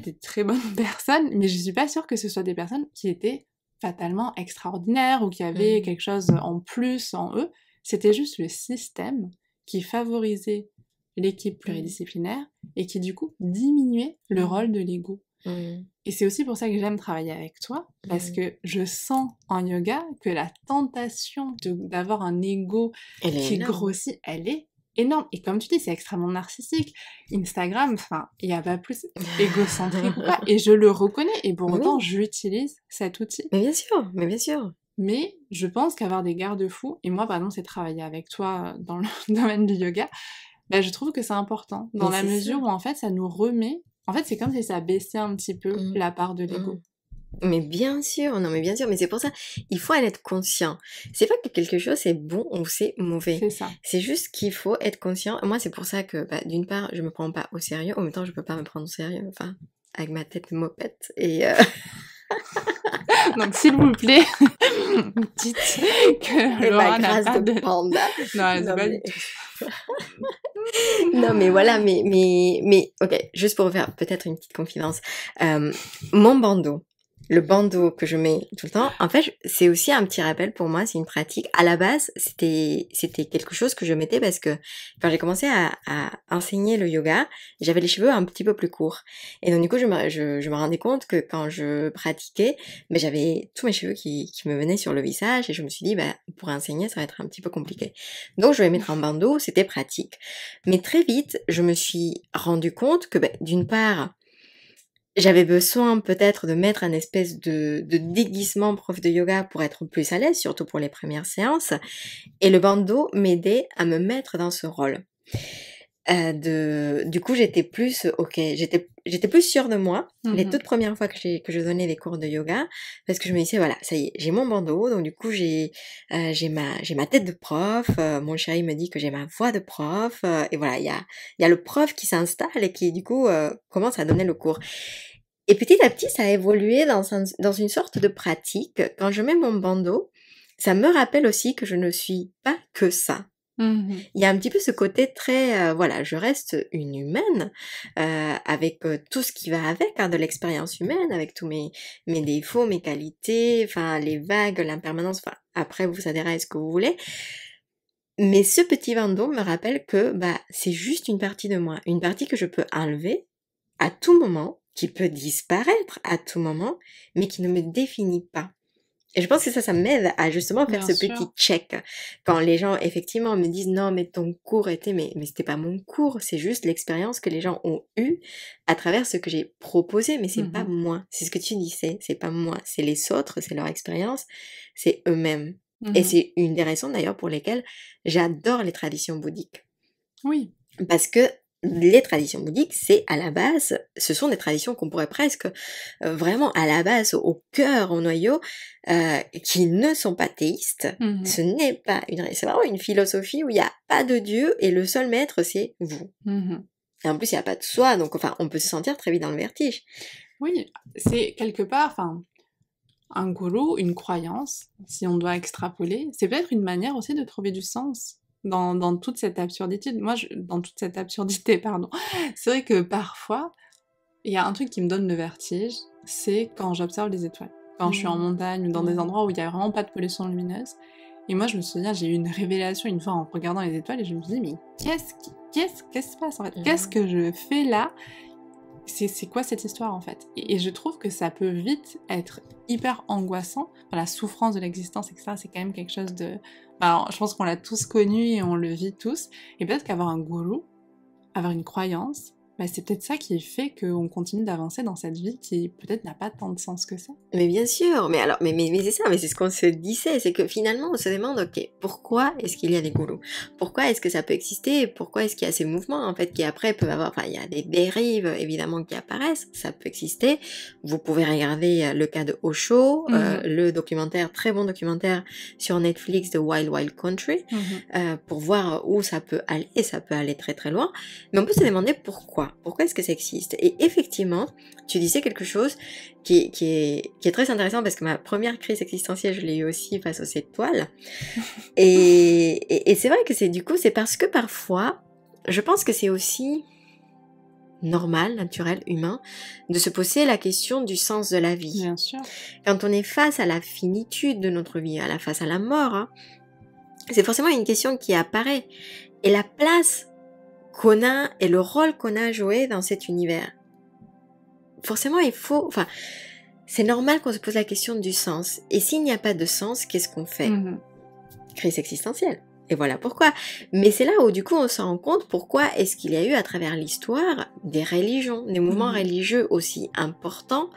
des très bonnes personnes, mais je ne suis pas sûre que ce soit des personnes qui étaient fatalement extraordinaires ou qui avaient mmh. quelque chose en plus en eux. C'était juste le système qui favorisait l'équipe pluridisciplinaire et qui du coup diminuait le rôle de l'ego. Mmh. Et c'est aussi pour ça que j'aime travailler avec toi, parce mmh. que je sens en yoga que la tentation d'avoir un ego qui grossit, elle est énorme. Et comme tu dis, c'est extrêmement narcissique. Instagram, enfin, il n'y a pas plus égocentrique ou pas. Et je le reconnais. Et pour autant, j'utilise cet outil. Mais bien sûr, mais bien sûr. Mais je pense qu'avoir des garde-fous, et moi, par exemple, c'est travailler avec toi dans le domaine du yoga, bah, je trouve que c'est important. Dans la mesure où, en fait, ça nous remet en fait, c'est comme si ça baissait un petit peu mmh. la part de l'ego. Mmh. Mais bien sûr, non mais bien sûr, mais c'est pour ça, il faut en être conscient. C'est pas que quelque chose c'est bon ou c'est mauvais. C'est ça. C'est juste qu'il faut être conscient. Moi c'est pour ça que bah, d'une part je me prends pas au sérieux, en même temps je peux pas me prendre au sérieux, enfin avec ma tête mopette et. Euh, Donc, s'il vous plaît, dites que Laura n'a pas de... panda. Non, elle mais... pas du tout non, mais voilà, mais, mais, mais, ok, juste pour faire peut-être une petite confidence. Euh, mon bandeau, le bandeau que je mets tout le temps, en fait, c'est aussi un petit rappel pour moi, c'est une pratique. À la base, c'était c'était quelque chose que je mettais parce que quand j'ai commencé à, enseigner le yoga, j'avais les cheveux un petit peu plus courts. Et donc, du coup, je me, je, me rendais compte que quand je pratiquais, mais ben, j'avais tous mes cheveux qui, qui me venaient sur le visage et je me suis dit, ben, pour enseigner, ça va être un petit peu compliqué. Donc, je vais mettre un bandeau, c'était pratique. Mais très vite, je me suis rendu compte que, ben, d'une part, j'avais besoin peut-être de mettre un espèce de, déguisement prof de yoga pour être plus à l'aise, surtout pour les premières séances. Et le bandeau m'aidait à me mettre dans ce rôle. Euh, de, du coup, j'étais plus, ok, j'étais, j'étais plus sûre de moi les mhm. toutes premières fois que j'ai, que je donnais des cours de yoga, parce que je me disais, voilà, ça y est, j'ai mon bandeau, donc du coup, j'ai, euh, j'ai ma, j'ai ma tête de prof, euh, mon chéri me dit que j'ai ma voix de prof, et voilà, il y a, il y a le prof qui s'installe et qui, du coup, commence à donner le cours. Et petit à petit, ça a évolué dans, dans une sorte de pratique. Quand je mets mon bandeau, ça me rappelle aussi que je ne suis pas que ça. Mmh Il y a un petit peu ce côté très, euh, voilà, je reste une humaine euh, avec euh, tout ce qui va avec hein, de l'expérience humaine, avec tous mes, mes défauts, mes qualités, enfin les vagues, l'impermanence. Enfin après vous adhérez à ce que vous voulez. Mais ce petit vendôme me rappelle que bah c'est juste une partie de moi, une partie que je peux enlever à tout moment, qui peut disparaître à tout moment, mais qui ne me définit pas. Et je pense que ça, ça m'aide à justement faire ce petit check. Quand les gens, effectivement, me disent non, mais ton cours était, mais, mais c'était pas mon cours, c'est juste l'expérience que les gens ont eue à travers ce que j'ai proposé, mais c'est pas mmh moi. C'est ce que tu disais c'est, pas moi, c'est les autres, c'est leur expérience, c'est eux-mêmes. Mmh Et c'est une des raisons d'ailleurs pour lesquelles j'adore les traditions bouddhiques. Oui. Parce que les traditions bouddhiques, c'est à la base, ce sont des traditions qu'on pourrait presque euh, vraiment à la base, au cœur, au noyau, euh, qui ne sont pas théistes. Mmh ce n'est pas une, c'est vraiment une philosophie où il n'y a pas de Dieu et le seul maître, c'est vous. Mmh et en plus, il n'y a pas de soi, donc enfin, on peut se sentir très vite dans le vertige. Oui, c'est quelque part, enfin, un gourou, une croyance, si on doit extrapoler, c'est peut-être une manière aussi de trouver du sens dans, toute cette absurdité. Moi, je, dans toute cette absurdité, pardon. C'est vrai que parfois, il y a un truc qui me donne le vertige, c'est quand j'observe les étoiles. Quand je suis en mmh. montagne ou dans des mmh. endroits où il n'y a vraiment pas de pollution lumineuse. Et moi, je me souviens, j'ai eu une révélation une fois en regardant les étoiles et je me suis dit, mais qu'est-ce qui, qu'est-ce, qui se passe en fait Qu'est-ce mmh. que je fais là c'est, quoi cette histoire en fait et, je trouve que ça peut vite être hyper angoissant. la souffrance de l'existence, etc., c'est quand même quelque chose de, je pense qu'on l'a tous connu et on le vit tous. Et peut-être qu'avoir un gourou, avoir une croyance, c'est peut-être ça qui fait qu'on continue d'avancer dans cette vie qui peut-être n'a pas tant de sens que ça. Mais bien sûr, mais alors, mais, mais, c'est ça, mais c'est ce qu'on se disait, c'est que finalement on se demande, ok, pourquoi est-ce qu'il y a des goulots Pourquoi est-ce que ça peut exister Pourquoi est-ce qu'il y a ces mouvements en fait qui après peuvent avoir, enfin il y a des dérives évidemment qui apparaissent, ça peut exister. Vous pouvez regarder euh, le cas de Osho, euh, mhm. le documentaire, très bon documentaire sur Netflix de Wild Wild Country, mhm. euh, pour voir où ça peut aller, ça peut aller très très loin. Mais on peut se demander pourquoi pourquoi est-ce que ça existe Et effectivement, tu disais quelque chose qui, qui, est, très intéressant parce que ma première crise existentielle, je l'ai eu aussi face aux sept et, c'est vrai que c'est du coup, c'est parce que parfois, je pense que c'est aussi normal, naturel, humain, de se poser la question du sens de la vie. Bien sûr. Quand on est face à la finitude de notre vie, à la face à la mort, hein, c'est forcément une question qui apparaît. Et la place qu'on a et le rôle qu'on a joué dans cet univers. Forcément, il faut, enfin, c'est normal qu'on se pose la question du sens. Et s'il n'y a pas de sens, qu'est-ce qu'on fait mm-hmm. Crise existentielle. Et voilà pourquoi. Mais c'est là où du coup on se rend compte pourquoi est-ce qu'il y a eu à travers l'histoire des religions, des mouvements mm-hmm. religieux aussi importants.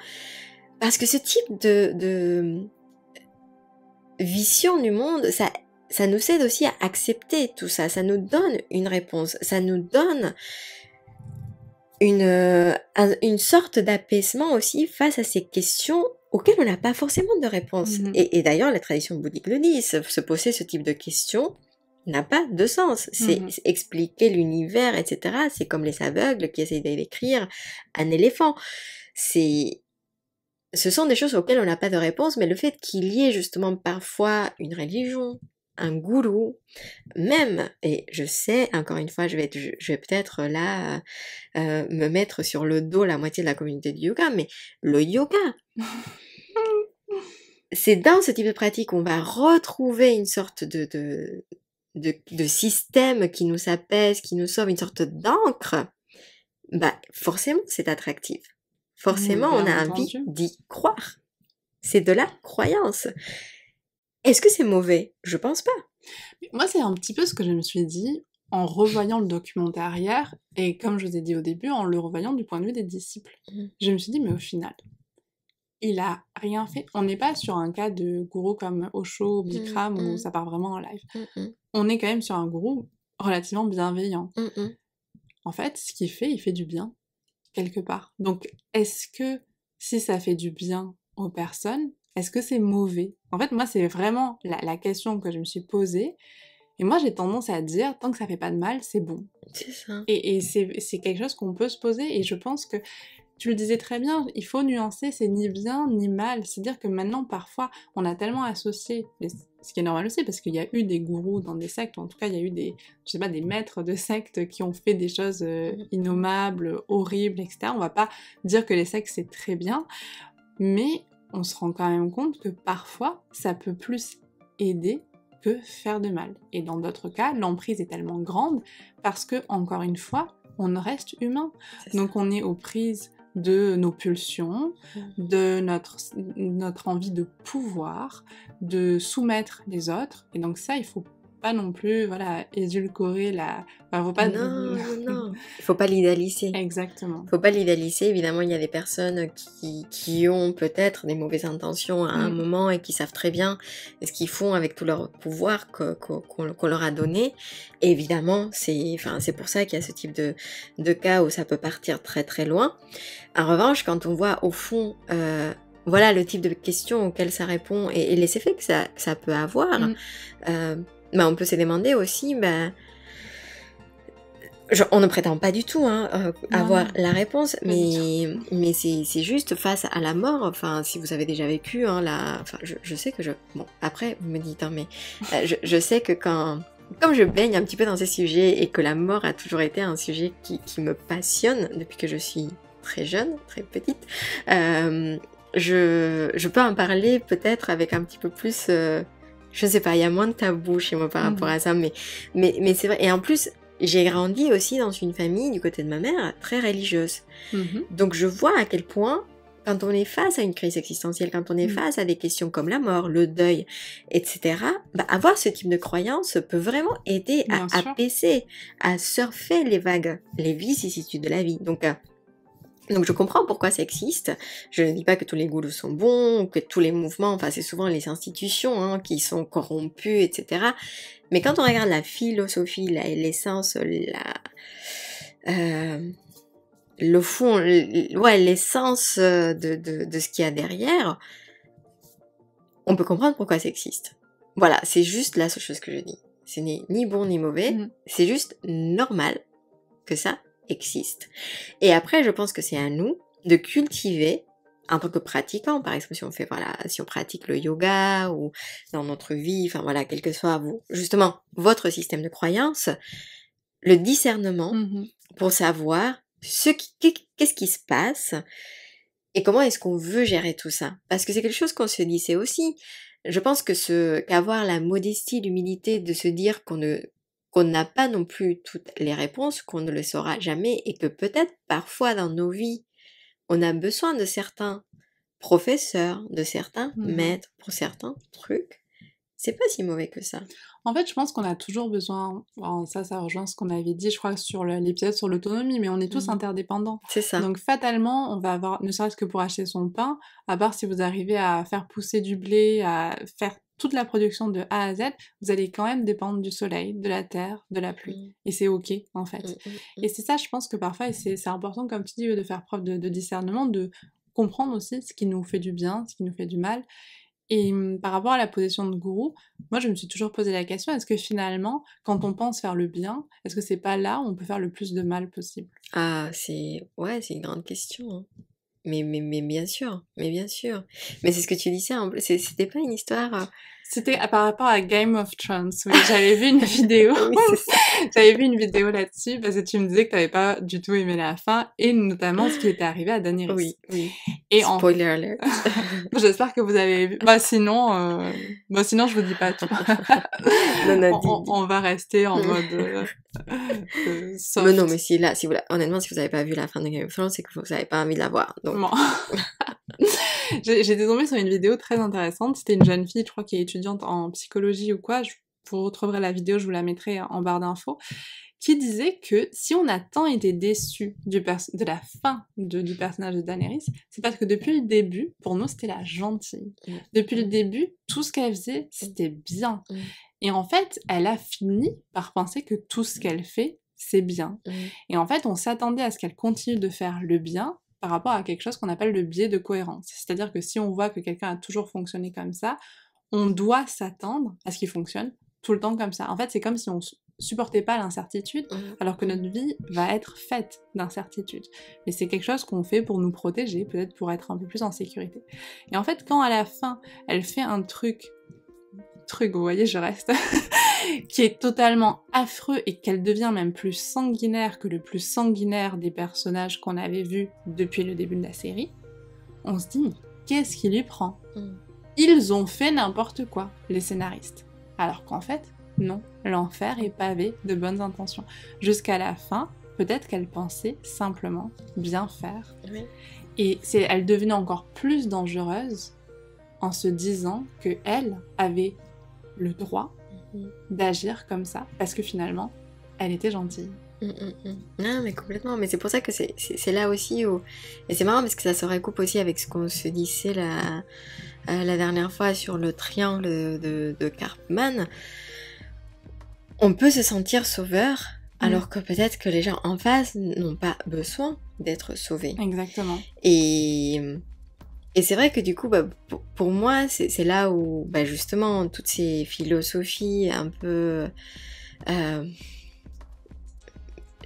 Parce que ce type de, de vision du monde, ça ça nous aide aussi à accepter tout ça, ça nous donne une réponse, ça nous donne une, euh, une sorte d'apaisement aussi face à ces questions auxquelles on n'a pas forcément de réponse. Mm-hmm. Et, d'ailleurs, la tradition bouddhique le dit, se, poser ce type de questions n'a pas de sens. C'est mm-hmm. expliquer l'univers, etc. C'est comme les aveugles qui essayent d'écrire un éléphant. C'est ce sont des choses auxquelles on n'a pas de réponse, mais le fait qu'il y ait justement parfois une religion, un gourou, même, et je sais, encore une fois, je vais, peut-être euh, là euh, me mettre sur le dos la moitié de la communauté du yoga, mais le yoga, c'est dans ce type de pratique qu'on va retrouver une sorte de, de, système qui nous apaise, qui nous sauve, une sorte d'encre. Bah, forcément, c'est attractif. Forcément, on a envie d'y croire. C'est de la croyance. Est-ce que c'est mauvais Je pense pas. Moi, c'est un petit peu ce que je me suis dit en revoyant le documentaire hier, et comme je vous ai dit au début, en le revoyant du point de vue des disciples. Mmh. Je me suis dit, mais au final, il a rien fait. On n'est pas sur un cas de gourou comme Osho, mmh. Bikram, ou où mmh. ça part vraiment en live. On est quand même sur un gourou relativement bienveillant. En fait, ce qu'il fait, il fait du bien, quelque part. Donc, est-ce que si ça fait du bien aux personnes, est-ce que c'est mauvais En fait, moi, c'est vraiment la, question que je me suis posée. Et moi, j'ai tendance à dire, tant que ça fait pas de mal, c'est bon. C'est ça. Et, c'est quelque chose qu'on peut se poser. Et je pense que, tu le disais très bien, il faut nuancer, c'est ni bien ni mal. C'est-à-dire que maintenant, parfois, on a tellement associé, ce qui est normal aussi, parce qu'il y a eu des gourous dans des sectes, en tout cas, il y a eu des, pas, des maîtres de sectes qui ont fait des choses euh, mm. innommables, horribles, etc. On va pas dire que les sectes, c'est très bien. Mais on se rend quand même compte que parfois, ça peut plus aider que faire de mal. Et dans d'autres cas, l'emprise est tellement grande parce que, encore une fois, on reste humain. Donc on est aux prises de nos pulsions, mm. de notre, notre envie de pouvoir, de soumettre les autres. Et donc ça, il faut non plus voilà édulcorer la. Enfin, faut pas. Non, non, non. Faut pas l'idéaliser. Exactement. Faut pas l'idéaliser. Évidemment, il y a des personnes qui, ont peut-être des mauvaises intentions à un mm. moment et qui savent très bien ce qu'ils font avec tout leur pouvoir qu'on leur a donné. évidemment, c'est enfin c'est pour ça qu'il y a ce type de cas où ça peut partir très très loin. En revanche, quand on voit au fond euh, voilà le type de questions auxquelles ça répond et, les effets que ça, peut avoir. Mm. Euh, bah, on peut se demander aussi, ben, on ne prétend pas du tout hein, euh, avoir la réponse, mais, mais c'est juste face à la mort. Enfin, si vous avez déjà vécu, hein, la, je, sais que je. Bon, après, vous me dites, hein, mais euh, je, sais que quand comme je baigne un petit peu dans ces sujets et que la mort a toujours été un sujet qui, me passionne depuis que je suis très jeune, très petite, euh, je, peux en parler peut-être avec un petit peu plus je sais pas, il y a moins de tabou chez moi par mm. rapport à ça, mais, mais, mais c'est vrai. Et en plus, j'ai grandi aussi dans une famille du côté de ma mère très religieuse. Mm-hmm. Donc je vois à quel point, quand on est face à une crise existentielle, quand on est mm. face à des questions comme la mort, le deuil, etc., bah, avoir ce type de croyance peut vraiment aider à apaiser, à surfer les vagues, les vicissitudes de la vie. Donc, euh, donc je comprends pourquoi ça existe. Je ne dis pas que tous les gourous sont bons, que tous les mouvements, enfin c'est souvent les institutions hein, qui sont corrompues, etc. Mais quand on regarde la philosophie, l'essence, la, euh, le fond, ouais, l'essence de, ce qu'il y a derrière, on peut comprendre pourquoi ça existe. Voilà, c'est juste la seule chose que je dis. Ce n'est ni bon ni mauvais, mmh. c'est juste normal que ça existe. Et après, je pense que c'est à nous de cultiver en tant que pratiquant, par exemple, si on fait, voilà, si on pratique le yoga ou dans notre vie, enfin voilà, quel que soit justement, votre système de croyance, le discernement mm-hmm. pour savoir ce qui, qu'est-ce qui se passe et comment est-ce qu'on veut gérer tout ça. Parce que c'est quelque chose qu'on se dit, c'est aussi, je pense que ce, qu'avoir la modestie, l'humilité de se dire qu'on ne, qu'on n'a pas non plus toutes les réponses, qu'on ne le saura jamais et que peut-être parfois dans nos vies, on a besoin de certains professeurs, de certains mmh maîtres pour certains trucs. C'est pas si mauvais que ça. En fait, je pense qu'on a toujours besoin. ça, ça rejoint ce qu'on avait dit, je crois, sur l'épisode sur l'autonomie, mais on est tous mmh. interdépendants. C'est ça. Donc, fatalement, on va avoir, ne serait-ce que pour acheter son pain, à part si vous arrivez à faire pousser du blé, à faire toute la production de A à Z, vous allez quand même dépendre du soleil, de la terre, de la pluie. Mmh. Et c'est OK, en fait. Mmh, mmh, et c'est ça, je pense que parfois, c'est important, comme tu dis, de faire preuve de, discernement, de comprendre aussi ce qui nous fait du bien, ce qui nous fait du mal. Et par rapport à la position de gourou, moi je me suis toujours posé la question est-ce que finalement, quand on pense faire le bien, est-ce que c'est pas là où on peut faire le plus de mal possible Ah, c'est ouais, c'est une grande question. Hein mais, mais, mais bien sûr, mais bien sûr. Mais c'est ce que tu disais, en c'était pas une histoire. Euh, c'était par rapport à Game of Thrones. Oui, ah. j'avais vu une vidéo. j'avais vu une vidéo là-dessus parce que tu me disais que tu n'avais pas du tout aimé la fin et notamment ce qui était arrivé à Daenerys. Oui, oui. Et Spoiler alert. J'espère que vous avez vu. Bah, sinon, euh, bah, sinon je vous dis pas tout. on, va rester en mode. Euh, euh, non, mais si là, si vous honnêtement, si vous n'avez pas vu la fin de Game of Thrones, c'est que vous n'avez pas envie de la voir. Donc... J'étais tombée sur une vidéo très intéressante. C'était une jeune fille, je crois, qui est étudiante en psychologie ou quoi. Je vous retrouverez la vidéo, je vous la mettrai en barre d'infos qui disait que si on a tant été déçu de la fin du personnage de Daenerys, c'est parce que depuis le début, pour nous, c'était la gentille. Mm. Depuis le mm. début, tout ce qu'elle faisait, mm. c'était bien. Et en fait, elle a fini par penser que tout ce qu'elle fait, c'est bien. Et en fait, on s'attendait à ce qu'elle continue de faire le bien, par rapport à quelque chose qu'on appelle le biais de cohérence. C'est-à-dire que si on voit que quelqu'un a toujours fonctionné comme ça, on doit s'attendre à ce qu'il fonctionne tout le temps comme ça. En fait, c'est comme si on, Supportez pas l'incertitude, mmh. alors que notre vie va être faite d'incertitudes. Mais c'est quelque chose qu'on fait pour nous protéger, peut-être pour être un peu plus en sécurité. Et en fait, quand à la fin, elle fait un truc, truc, vous voyez, je reste, qui est totalement affreux et qu'elle devient même plus sanguinaire que le plus sanguinaire des personnages qu'on avait vu depuis le début de la série, on se dit, qu'est-ce qui lui prend mmh. Ils ont fait n'importe quoi, les scénaristes. Alors qu'en fait, non, l'enfer est pavé de bonnes intentions. Jusqu'à la fin, peut-être qu'elle pensait simplement bien faire. Et Et elle devenait encore plus dangereuse en se disant que elle avait le droit mm-hmm. d'agir comme ça, parce que finalement, elle était gentille. Non, mais complètement. Mais c'est pour ça que c'est là aussi Et c'est marrant parce que ça se recoupe aussi avec ce qu'on se disait la, euh, dernière fois sur le triangle de, de on peut se sentir sauveur mm. alors que peut-être que les gens en face n'ont pas besoin d'être sauvés. Exactement. Et, c'est vrai que du coup, bah, pour, moi, c'est là où bah, justement toutes ces philosophies un peu... Euh,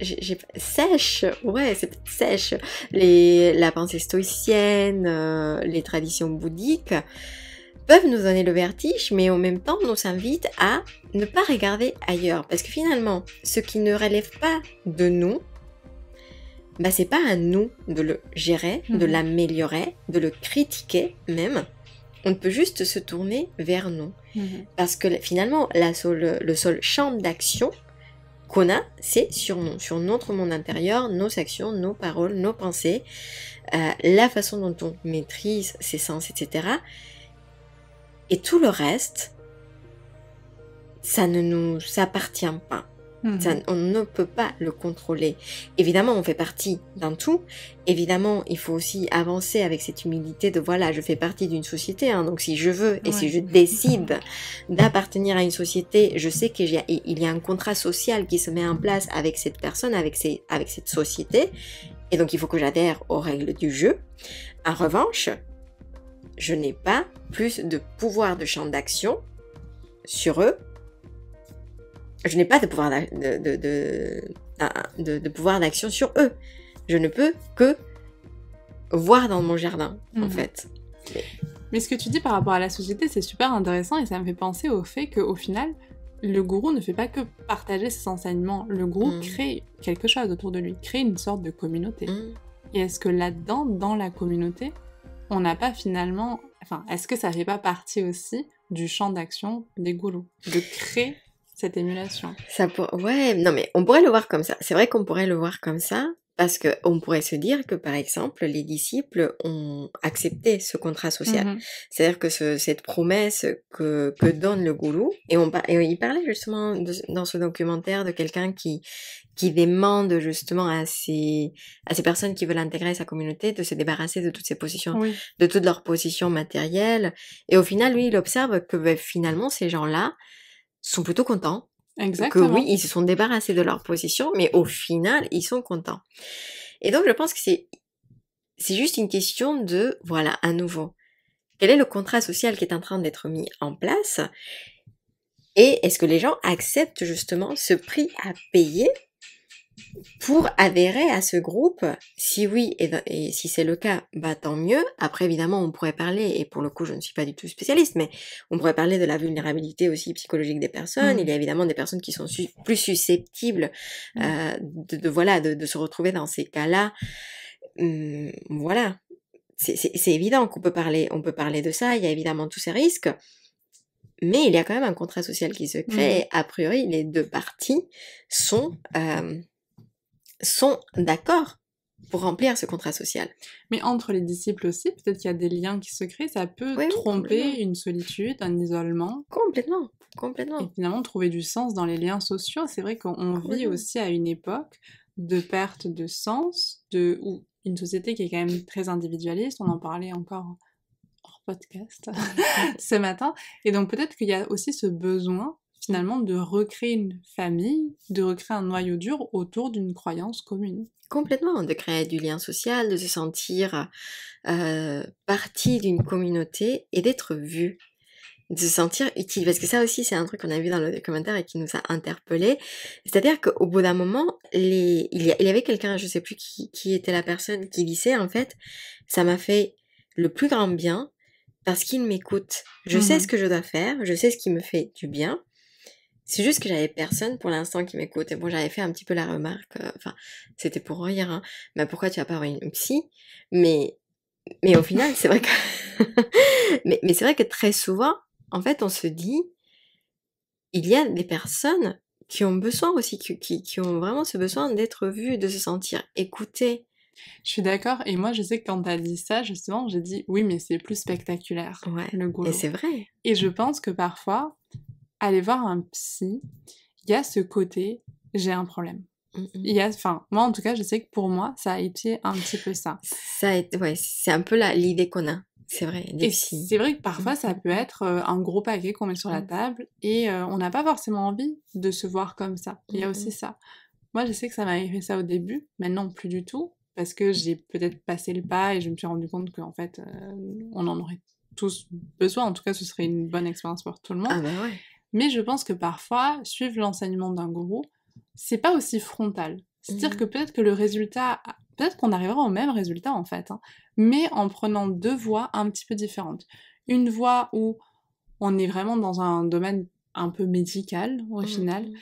sèches, j'ai sèche, ouais, c'est sèche. Les, la pensée stoïcienne, euh, les traditions bouddhiques, peuvent nous donner le vertige, mais en même temps nous invitent à ne pas regarder ailleurs. Parce que finalement, ce qui ne relève pas de nous, bah, c'est pas à nous de le gérer, de mhm. l'améliorer, de le critiquer même. On peut juste se tourner vers nous. Mhm. Parce que finalement, la le seul champ d'action qu'on a, c'est sur nous, sur notre monde intérieur, nos actions, nos paroles, nos pensées, euh, la façon dont on maîtrise ses sens, etc. Et tout le reste, ça ne nous appartient pas. Mhm. on ne peut pas le contrôler. Évidemment, on fait partie d'un tout. Évidemment, il faut aussi avancer avec cette humilité de voilà, je fais partie d'une société. Hein. donc, si je veux et si je décide d'appartenir à une société, je sais qu'il y, a, y a un contrat social qui se met en place avec cette personne, avec cette société. Et donc, il faut que j'adhère aux règles du jeu. En revanche, je n'ai pas plus de pouvoir de champ d'action sur eux. Je n'ai pas de pouvoir de, de, pouvoir d'action sur eux. Je ne peux que voir dans mon jardin, en mhm. fait. Mais... ce que tu dis par rapport à la société, c'est super intéressant et ça me fait penser au fait qu'au final, le gourou ne fait pas que partager ses enseignements. Le gourou mhm. crée quelque chose autour de lui, crée une sorte de communauté. Mhm. Et est-ce que là-dedans, dans la communauté, on n'a pas finalement. Enfin, est-ce que ça fait pas partie aussi du champ d'action des goulous, de créer cette émulation Ça pour... ouais, non mais on pourrait le voir comme ça. C'est vrai qu'on pourrait le voir comme ça parce que on pourrait se dire que par exemple les disciples ont accepté ce contrat social, mm-hmm. c'est-à-dire que cette promesse que, que donne le goulou, et on et il parlait justement dans ce documentaire de quelqu'un qui qui demande justement à ces, à ces personnes qui veulent intégrer sa communauté de se débarrasser de toutes ces positions, de toutes leurs positions matérielles. Et au final, lui, il observe que ben, finalement, ces gens-là sont plutôt contents. Exactement. Que oui, ils se sont débarrassés de leurs positions, mais au final, ils sont contents. Et donc, je pense que c'est, c'est juste une question de, voilà, à nouveau, quel est le contrat social qui est en train d'être mis en place et est-ce que les gens acceptent justement ce prix à payer pour adhérer à ce groupe Si oui, ben, et, si c'est le cas, bah tant mieux. Après, évidemment, on pourrait parler, et pour le coup, je ne suis pas du tout spécialiste, mais on pourrait parler de la vulnérabilité aussi psychologique des personnes. Mm. Il y a évidemment des personnes qui sont plus susceptibles mm. euh, de, voilà de, se retrouver dans ces cas-là. Hum, voilà, c'est évident qu'on peut parler, on peut parler de ça. Il y a évidemment tous ces risques mais il y a quand même un contrat social qui se crée. Mm. A priori, les deux parties sont euh, sont d'accord pour remplir ce contrat social. Mais entre les disciples aussi, peut-être qu'il y a des liens qui se créent, ça peut tromper une solitude, un isolement. Complètement, complètement. Et finalement, trouver du sens dans les liens sociaux, c'est vrai qu'on vit aussi à une époque de perte de sens, de ou une société qui est quand même très individualiste, on en parlait encore hors podcast ce matin, et donc peut-être qu'il y a aussi ce besoin finalement de recréer une famille, de recréer un noyau dur autour d'une croyance commune. Complètement, de créer du lien social, de se sentir euh, partie d'une communauté et d'être vu, de se sentir utile. Parce que ça aussi, c'est un truc qu'on a vu dans le documentaire et qui nous a interpellé C'est-à-dire qu'au bout d'un moment, il, y avait quelqu'un, je ne sais plus qui, était la personne qui disait, en fait, ça m'a fait le plus grand bien, parce qu'il m'écoute. Je sais mhm. ce que je dois faire, je sais ce qui me fait du bien, c'est juste que j'avais personne pour l'instant qui m'écoutait. bon, j'avais fait un petit peu la remarque, euh, enfin, c'était pour rire, hein. Mais pourquoi tu vas pas avoir une psy Mais mais au final, c'est vrai que mais, c'est vrai que très souvent, en fait, on se dit il y a des personnes qui ont besoin aussi, qui, ont vraiment ce besoin d'être vues, de se sentir écoutées. Je suis d'accord. Et moi, je sais que quand as dit ça, justement, j'ai dit oui, mais c'est plus spectaculaire. Ouais. Le Et c'est vrai. Et je pense que parfois, aller voir un psy, il y a ce côté j'ai un problème. Mm, mm. Il y a, enfin, moi en tout cas, je sais que pour moi, ça a été un petit peu ça. Ça ouais, c'est un peu l'idée qu'on a. C'est vrai, C'est vrai que parfois, ça mm, peut être euh, un gros paquet qu'on met sur la table et euh, on n'a pas forcément envie de se voir comme ça. Il y a aussi ça. Moi, je sais que ça m'a fait ça au début, maintenant plus du tout, parce que j'ai peut-être passé le pas et je me suis rendu compte qu'en fait, euh, on en aurait tous besoin. En tout cas, ce serait une bonne expérience pour tout le monde. Ah ben ouais. Mais je pense que parfois, suivre l'enseignement d'un gourou, c'est pas aussi frontal. C'est-à-dire mmh. que peut-être que le résultat, peut-être qu'on arrivera au même résultat en fait, hein, mais en prenant deux voies un petit peu différentes. Une voie où on est vraiment dans un domaine un peu médical au mmh, final, mmh.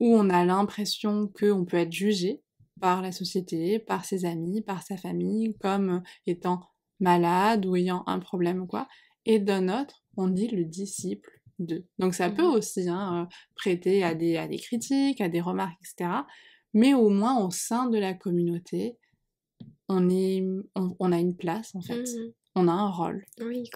où on a l'impression qu'on peut être jugé par la société, par ses amis, par sa famille, comme étant malade ou ayant un problème ou quoi. Et d'un autre, on dit le disciple donc ça peut mmh aussi hein, prêter mmh. à des, critiques, à des remarques, etc. Mais au moins au sein de la communauté, on, a une place en fait. Mmh on a un rôle.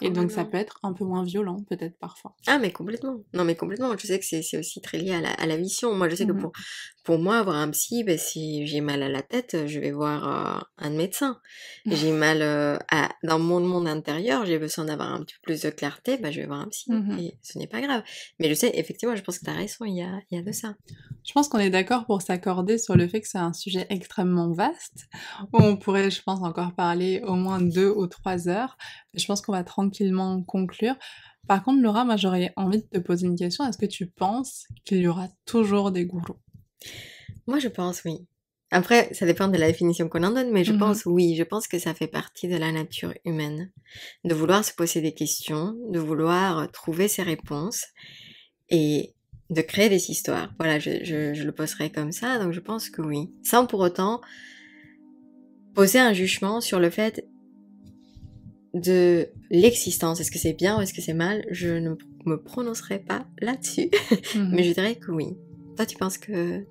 et donc ça peut être un peu moins violent peut-être parfois. Ah mais complètement. Non mais complètement. Je sais que c'est aussi très lié à la, mission. Moi je sais que pour, pour moi, avoir un psy, ben, si j'ai mal à la tête, je vais voir euh, un médecin. J'ai mal euh, dans mon monde intérieur, j'ai besoin d'avoir un petit peu plus de clarté, bah, je vais voir un psy. Mmh et ce n'est pas grave. Mais je sais, effectivement, je pense que tu as raison, il y a, il y a de ça. Je pense qu'on est d'accord pour s'accorder sur le fait que c'est un sujet extrêmement vaste. On pourrait, je pense, encore parler au moins deux ou trois heures. Je pense qu'on va tranquillement conclure. Par contre, Laura, moi, j'aurais envie de te poser une question. Est-ce que tu penses qu'il y aura toujours des gourous moi, je pense oui. Après, ça dépend de la définition qu'on en donne, mais je mmh pense oui, je pense que ça fait partie de la nature humaine, de vouloir se poser des questions, de vouloir trouver ses réponses et de créer des histoires. Voilà, je, le poserai comme ça, donc je pense que oui. Sans pour autant poser un jugement sur le fait de l'existence. Est-ce que c'est bien ou est-ce que c'est mal Je ne me prononcerai pas là-dessus, mmh mais je dirais que oui. Toi, tu penses que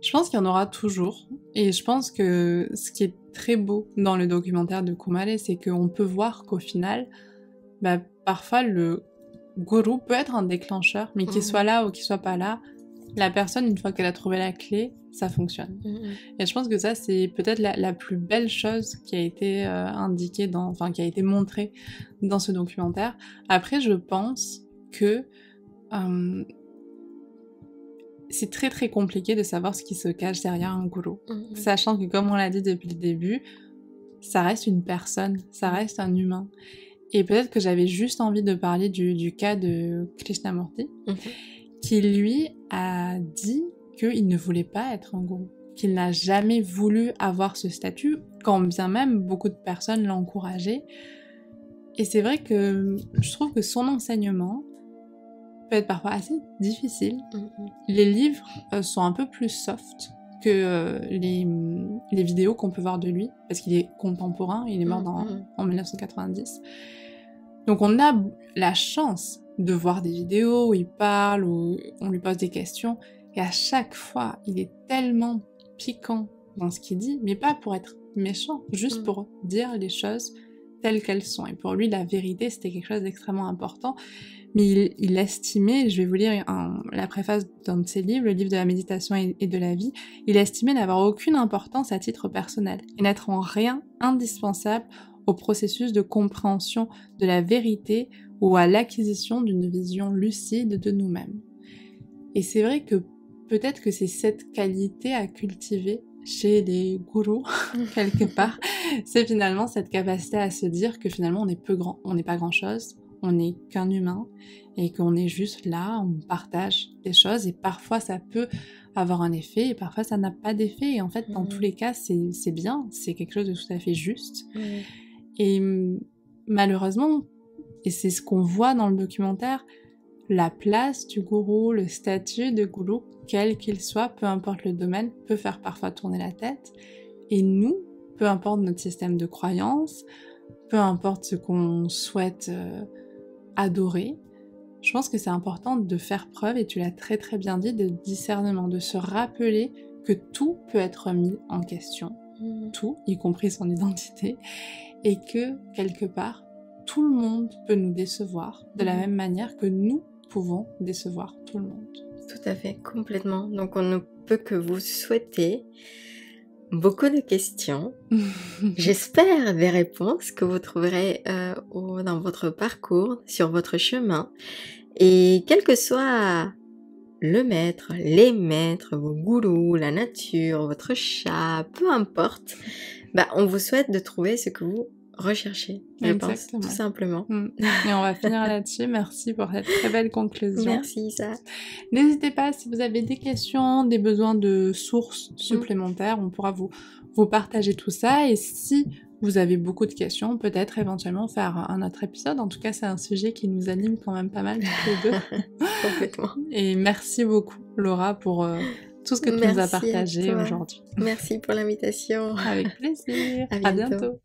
je pense qu'il y en aura toujours. Et je pense que ce qui est très beau dans le documentaire de Kumale, c'est qu'on peut voir qu'au final, bah, parfois le gourou peut être un déclencheur, mais qu'il mhm. soit là ou qu'il soit pas là, la personne, une fois qu'elle a trouvé la clé, ça fonctionne. Mhm. Et je pense que ça, c'est peut-être la, plus belle chose qui a été euh, indiquée, dans, enfin, qui a été montrée dans ce documentaire. Après, je pense que euh, c'est très très compliqué de savoir ce qui se cache derrière un gourou. Mmh, mmh. Sachant que, comme on l'a dit depuis le début, ça reste une personne, ça reste un humain. Et peut-être que j'avais juste envie de parler du, cas de Krishnamurti, mmh. qui lui a dit qu'il ne voulait pas être un gourou, qu'il n'a jamais voulu avoir ce statut, quand bien même beaucoup de personnes encouragé. Et c'est vrai que je trouve que son enseignement, peut être parfois assez difficile. Mm, mm. Les livres euh, sont un peu plus soft que euh, les, les, vidéos qu'on peut voir de lui, parce qu'il est contemporain, il est mort mm, en 1990. Donc on a la chance de voir des vidéos où il parle, où on lui pose des questions, et à chaque fois, il est tellement piquant dans ce qu'il dit, mais pas pour être méchant, juste pour dire les choses telles qu'elles sont. Et pour lui, la vérité, c'était quelque chose d'extrêmement important. Mais il, estimait, je vais vous lire la préface d'un de ses livres, le livre de la méditation et, et de la vie, il estimait n'avoir aucune importance à titre personnel et n'être en rien indispensable au processus de compréhension de la vérité ou à l'acquisition d'une vision lucide de nous-mêmes. Et c'est vrai que peut-être que c'est cette qualité à cultiver chez les gourous mmh. quelque part, c'est finalement cette capacité à se dire que finalement on peu grand, on n'est pas grand chose, on n'est qu'un humain et qu'on est juste là, on partage des choses et parfois ça peut avoir un effet et parfois ça n'a pas d'effet et en fait dans tous mmh. les cas c'est bien, c'est quelque chose de tout à fait juste. Mmh. Et malheureusement, et c'est ce qu'on voit dans le documentaire, la place du gourou, le statut de gourou, quel qu'il soit, peu importe le domaine, peut faire parfois tourner la tête. Et nous, peu importe notre système de croyance, peu importe ce qu'on souhaite euh, adorer, je pense que c'est important de faire preuve, et tu l'as très très bien dit, de discernement, de se rappeler que tout peut être mis en question, mmh. tout, y compris son identité, et que quelque part, tout le monde peut nous décevoir de la mmh. même manière que nous pouvant décevoir tout le monde. Tout à fait, complètement. Donc on ne peut que vous souhaiter beaucoup de questions. J'espère des réponses que vous trouverez euh, dans votre parcours, sur votre chemin. Et quel que soit le maître, les maîtres, vos gourous, la nature, votre chat, peu importe, bah, on vous souhaite de trouver ce que vous rechercher, Exactement. tout simplement. Mm. Et on va finir là-dessus. Merci pour cette très belle conclusion. Merci, ça. N'hésitez pas, si vous avez des questions, des besoins de sources mm. supplémentaires, on pourra vous, vous partager tout ça. Et si vous avez beaucoup de questions, peut-être éventuellement faire un autre épisode. En tout cas, c'est un sujet qui nous anime quand même pas mal les deux. Complètement. Et merci beaucoup, Laura, pour euh, tout ce que tu nous as partagé aujourd'hui. Merci pour l'invitation. Avec plaisir. À À bientôt.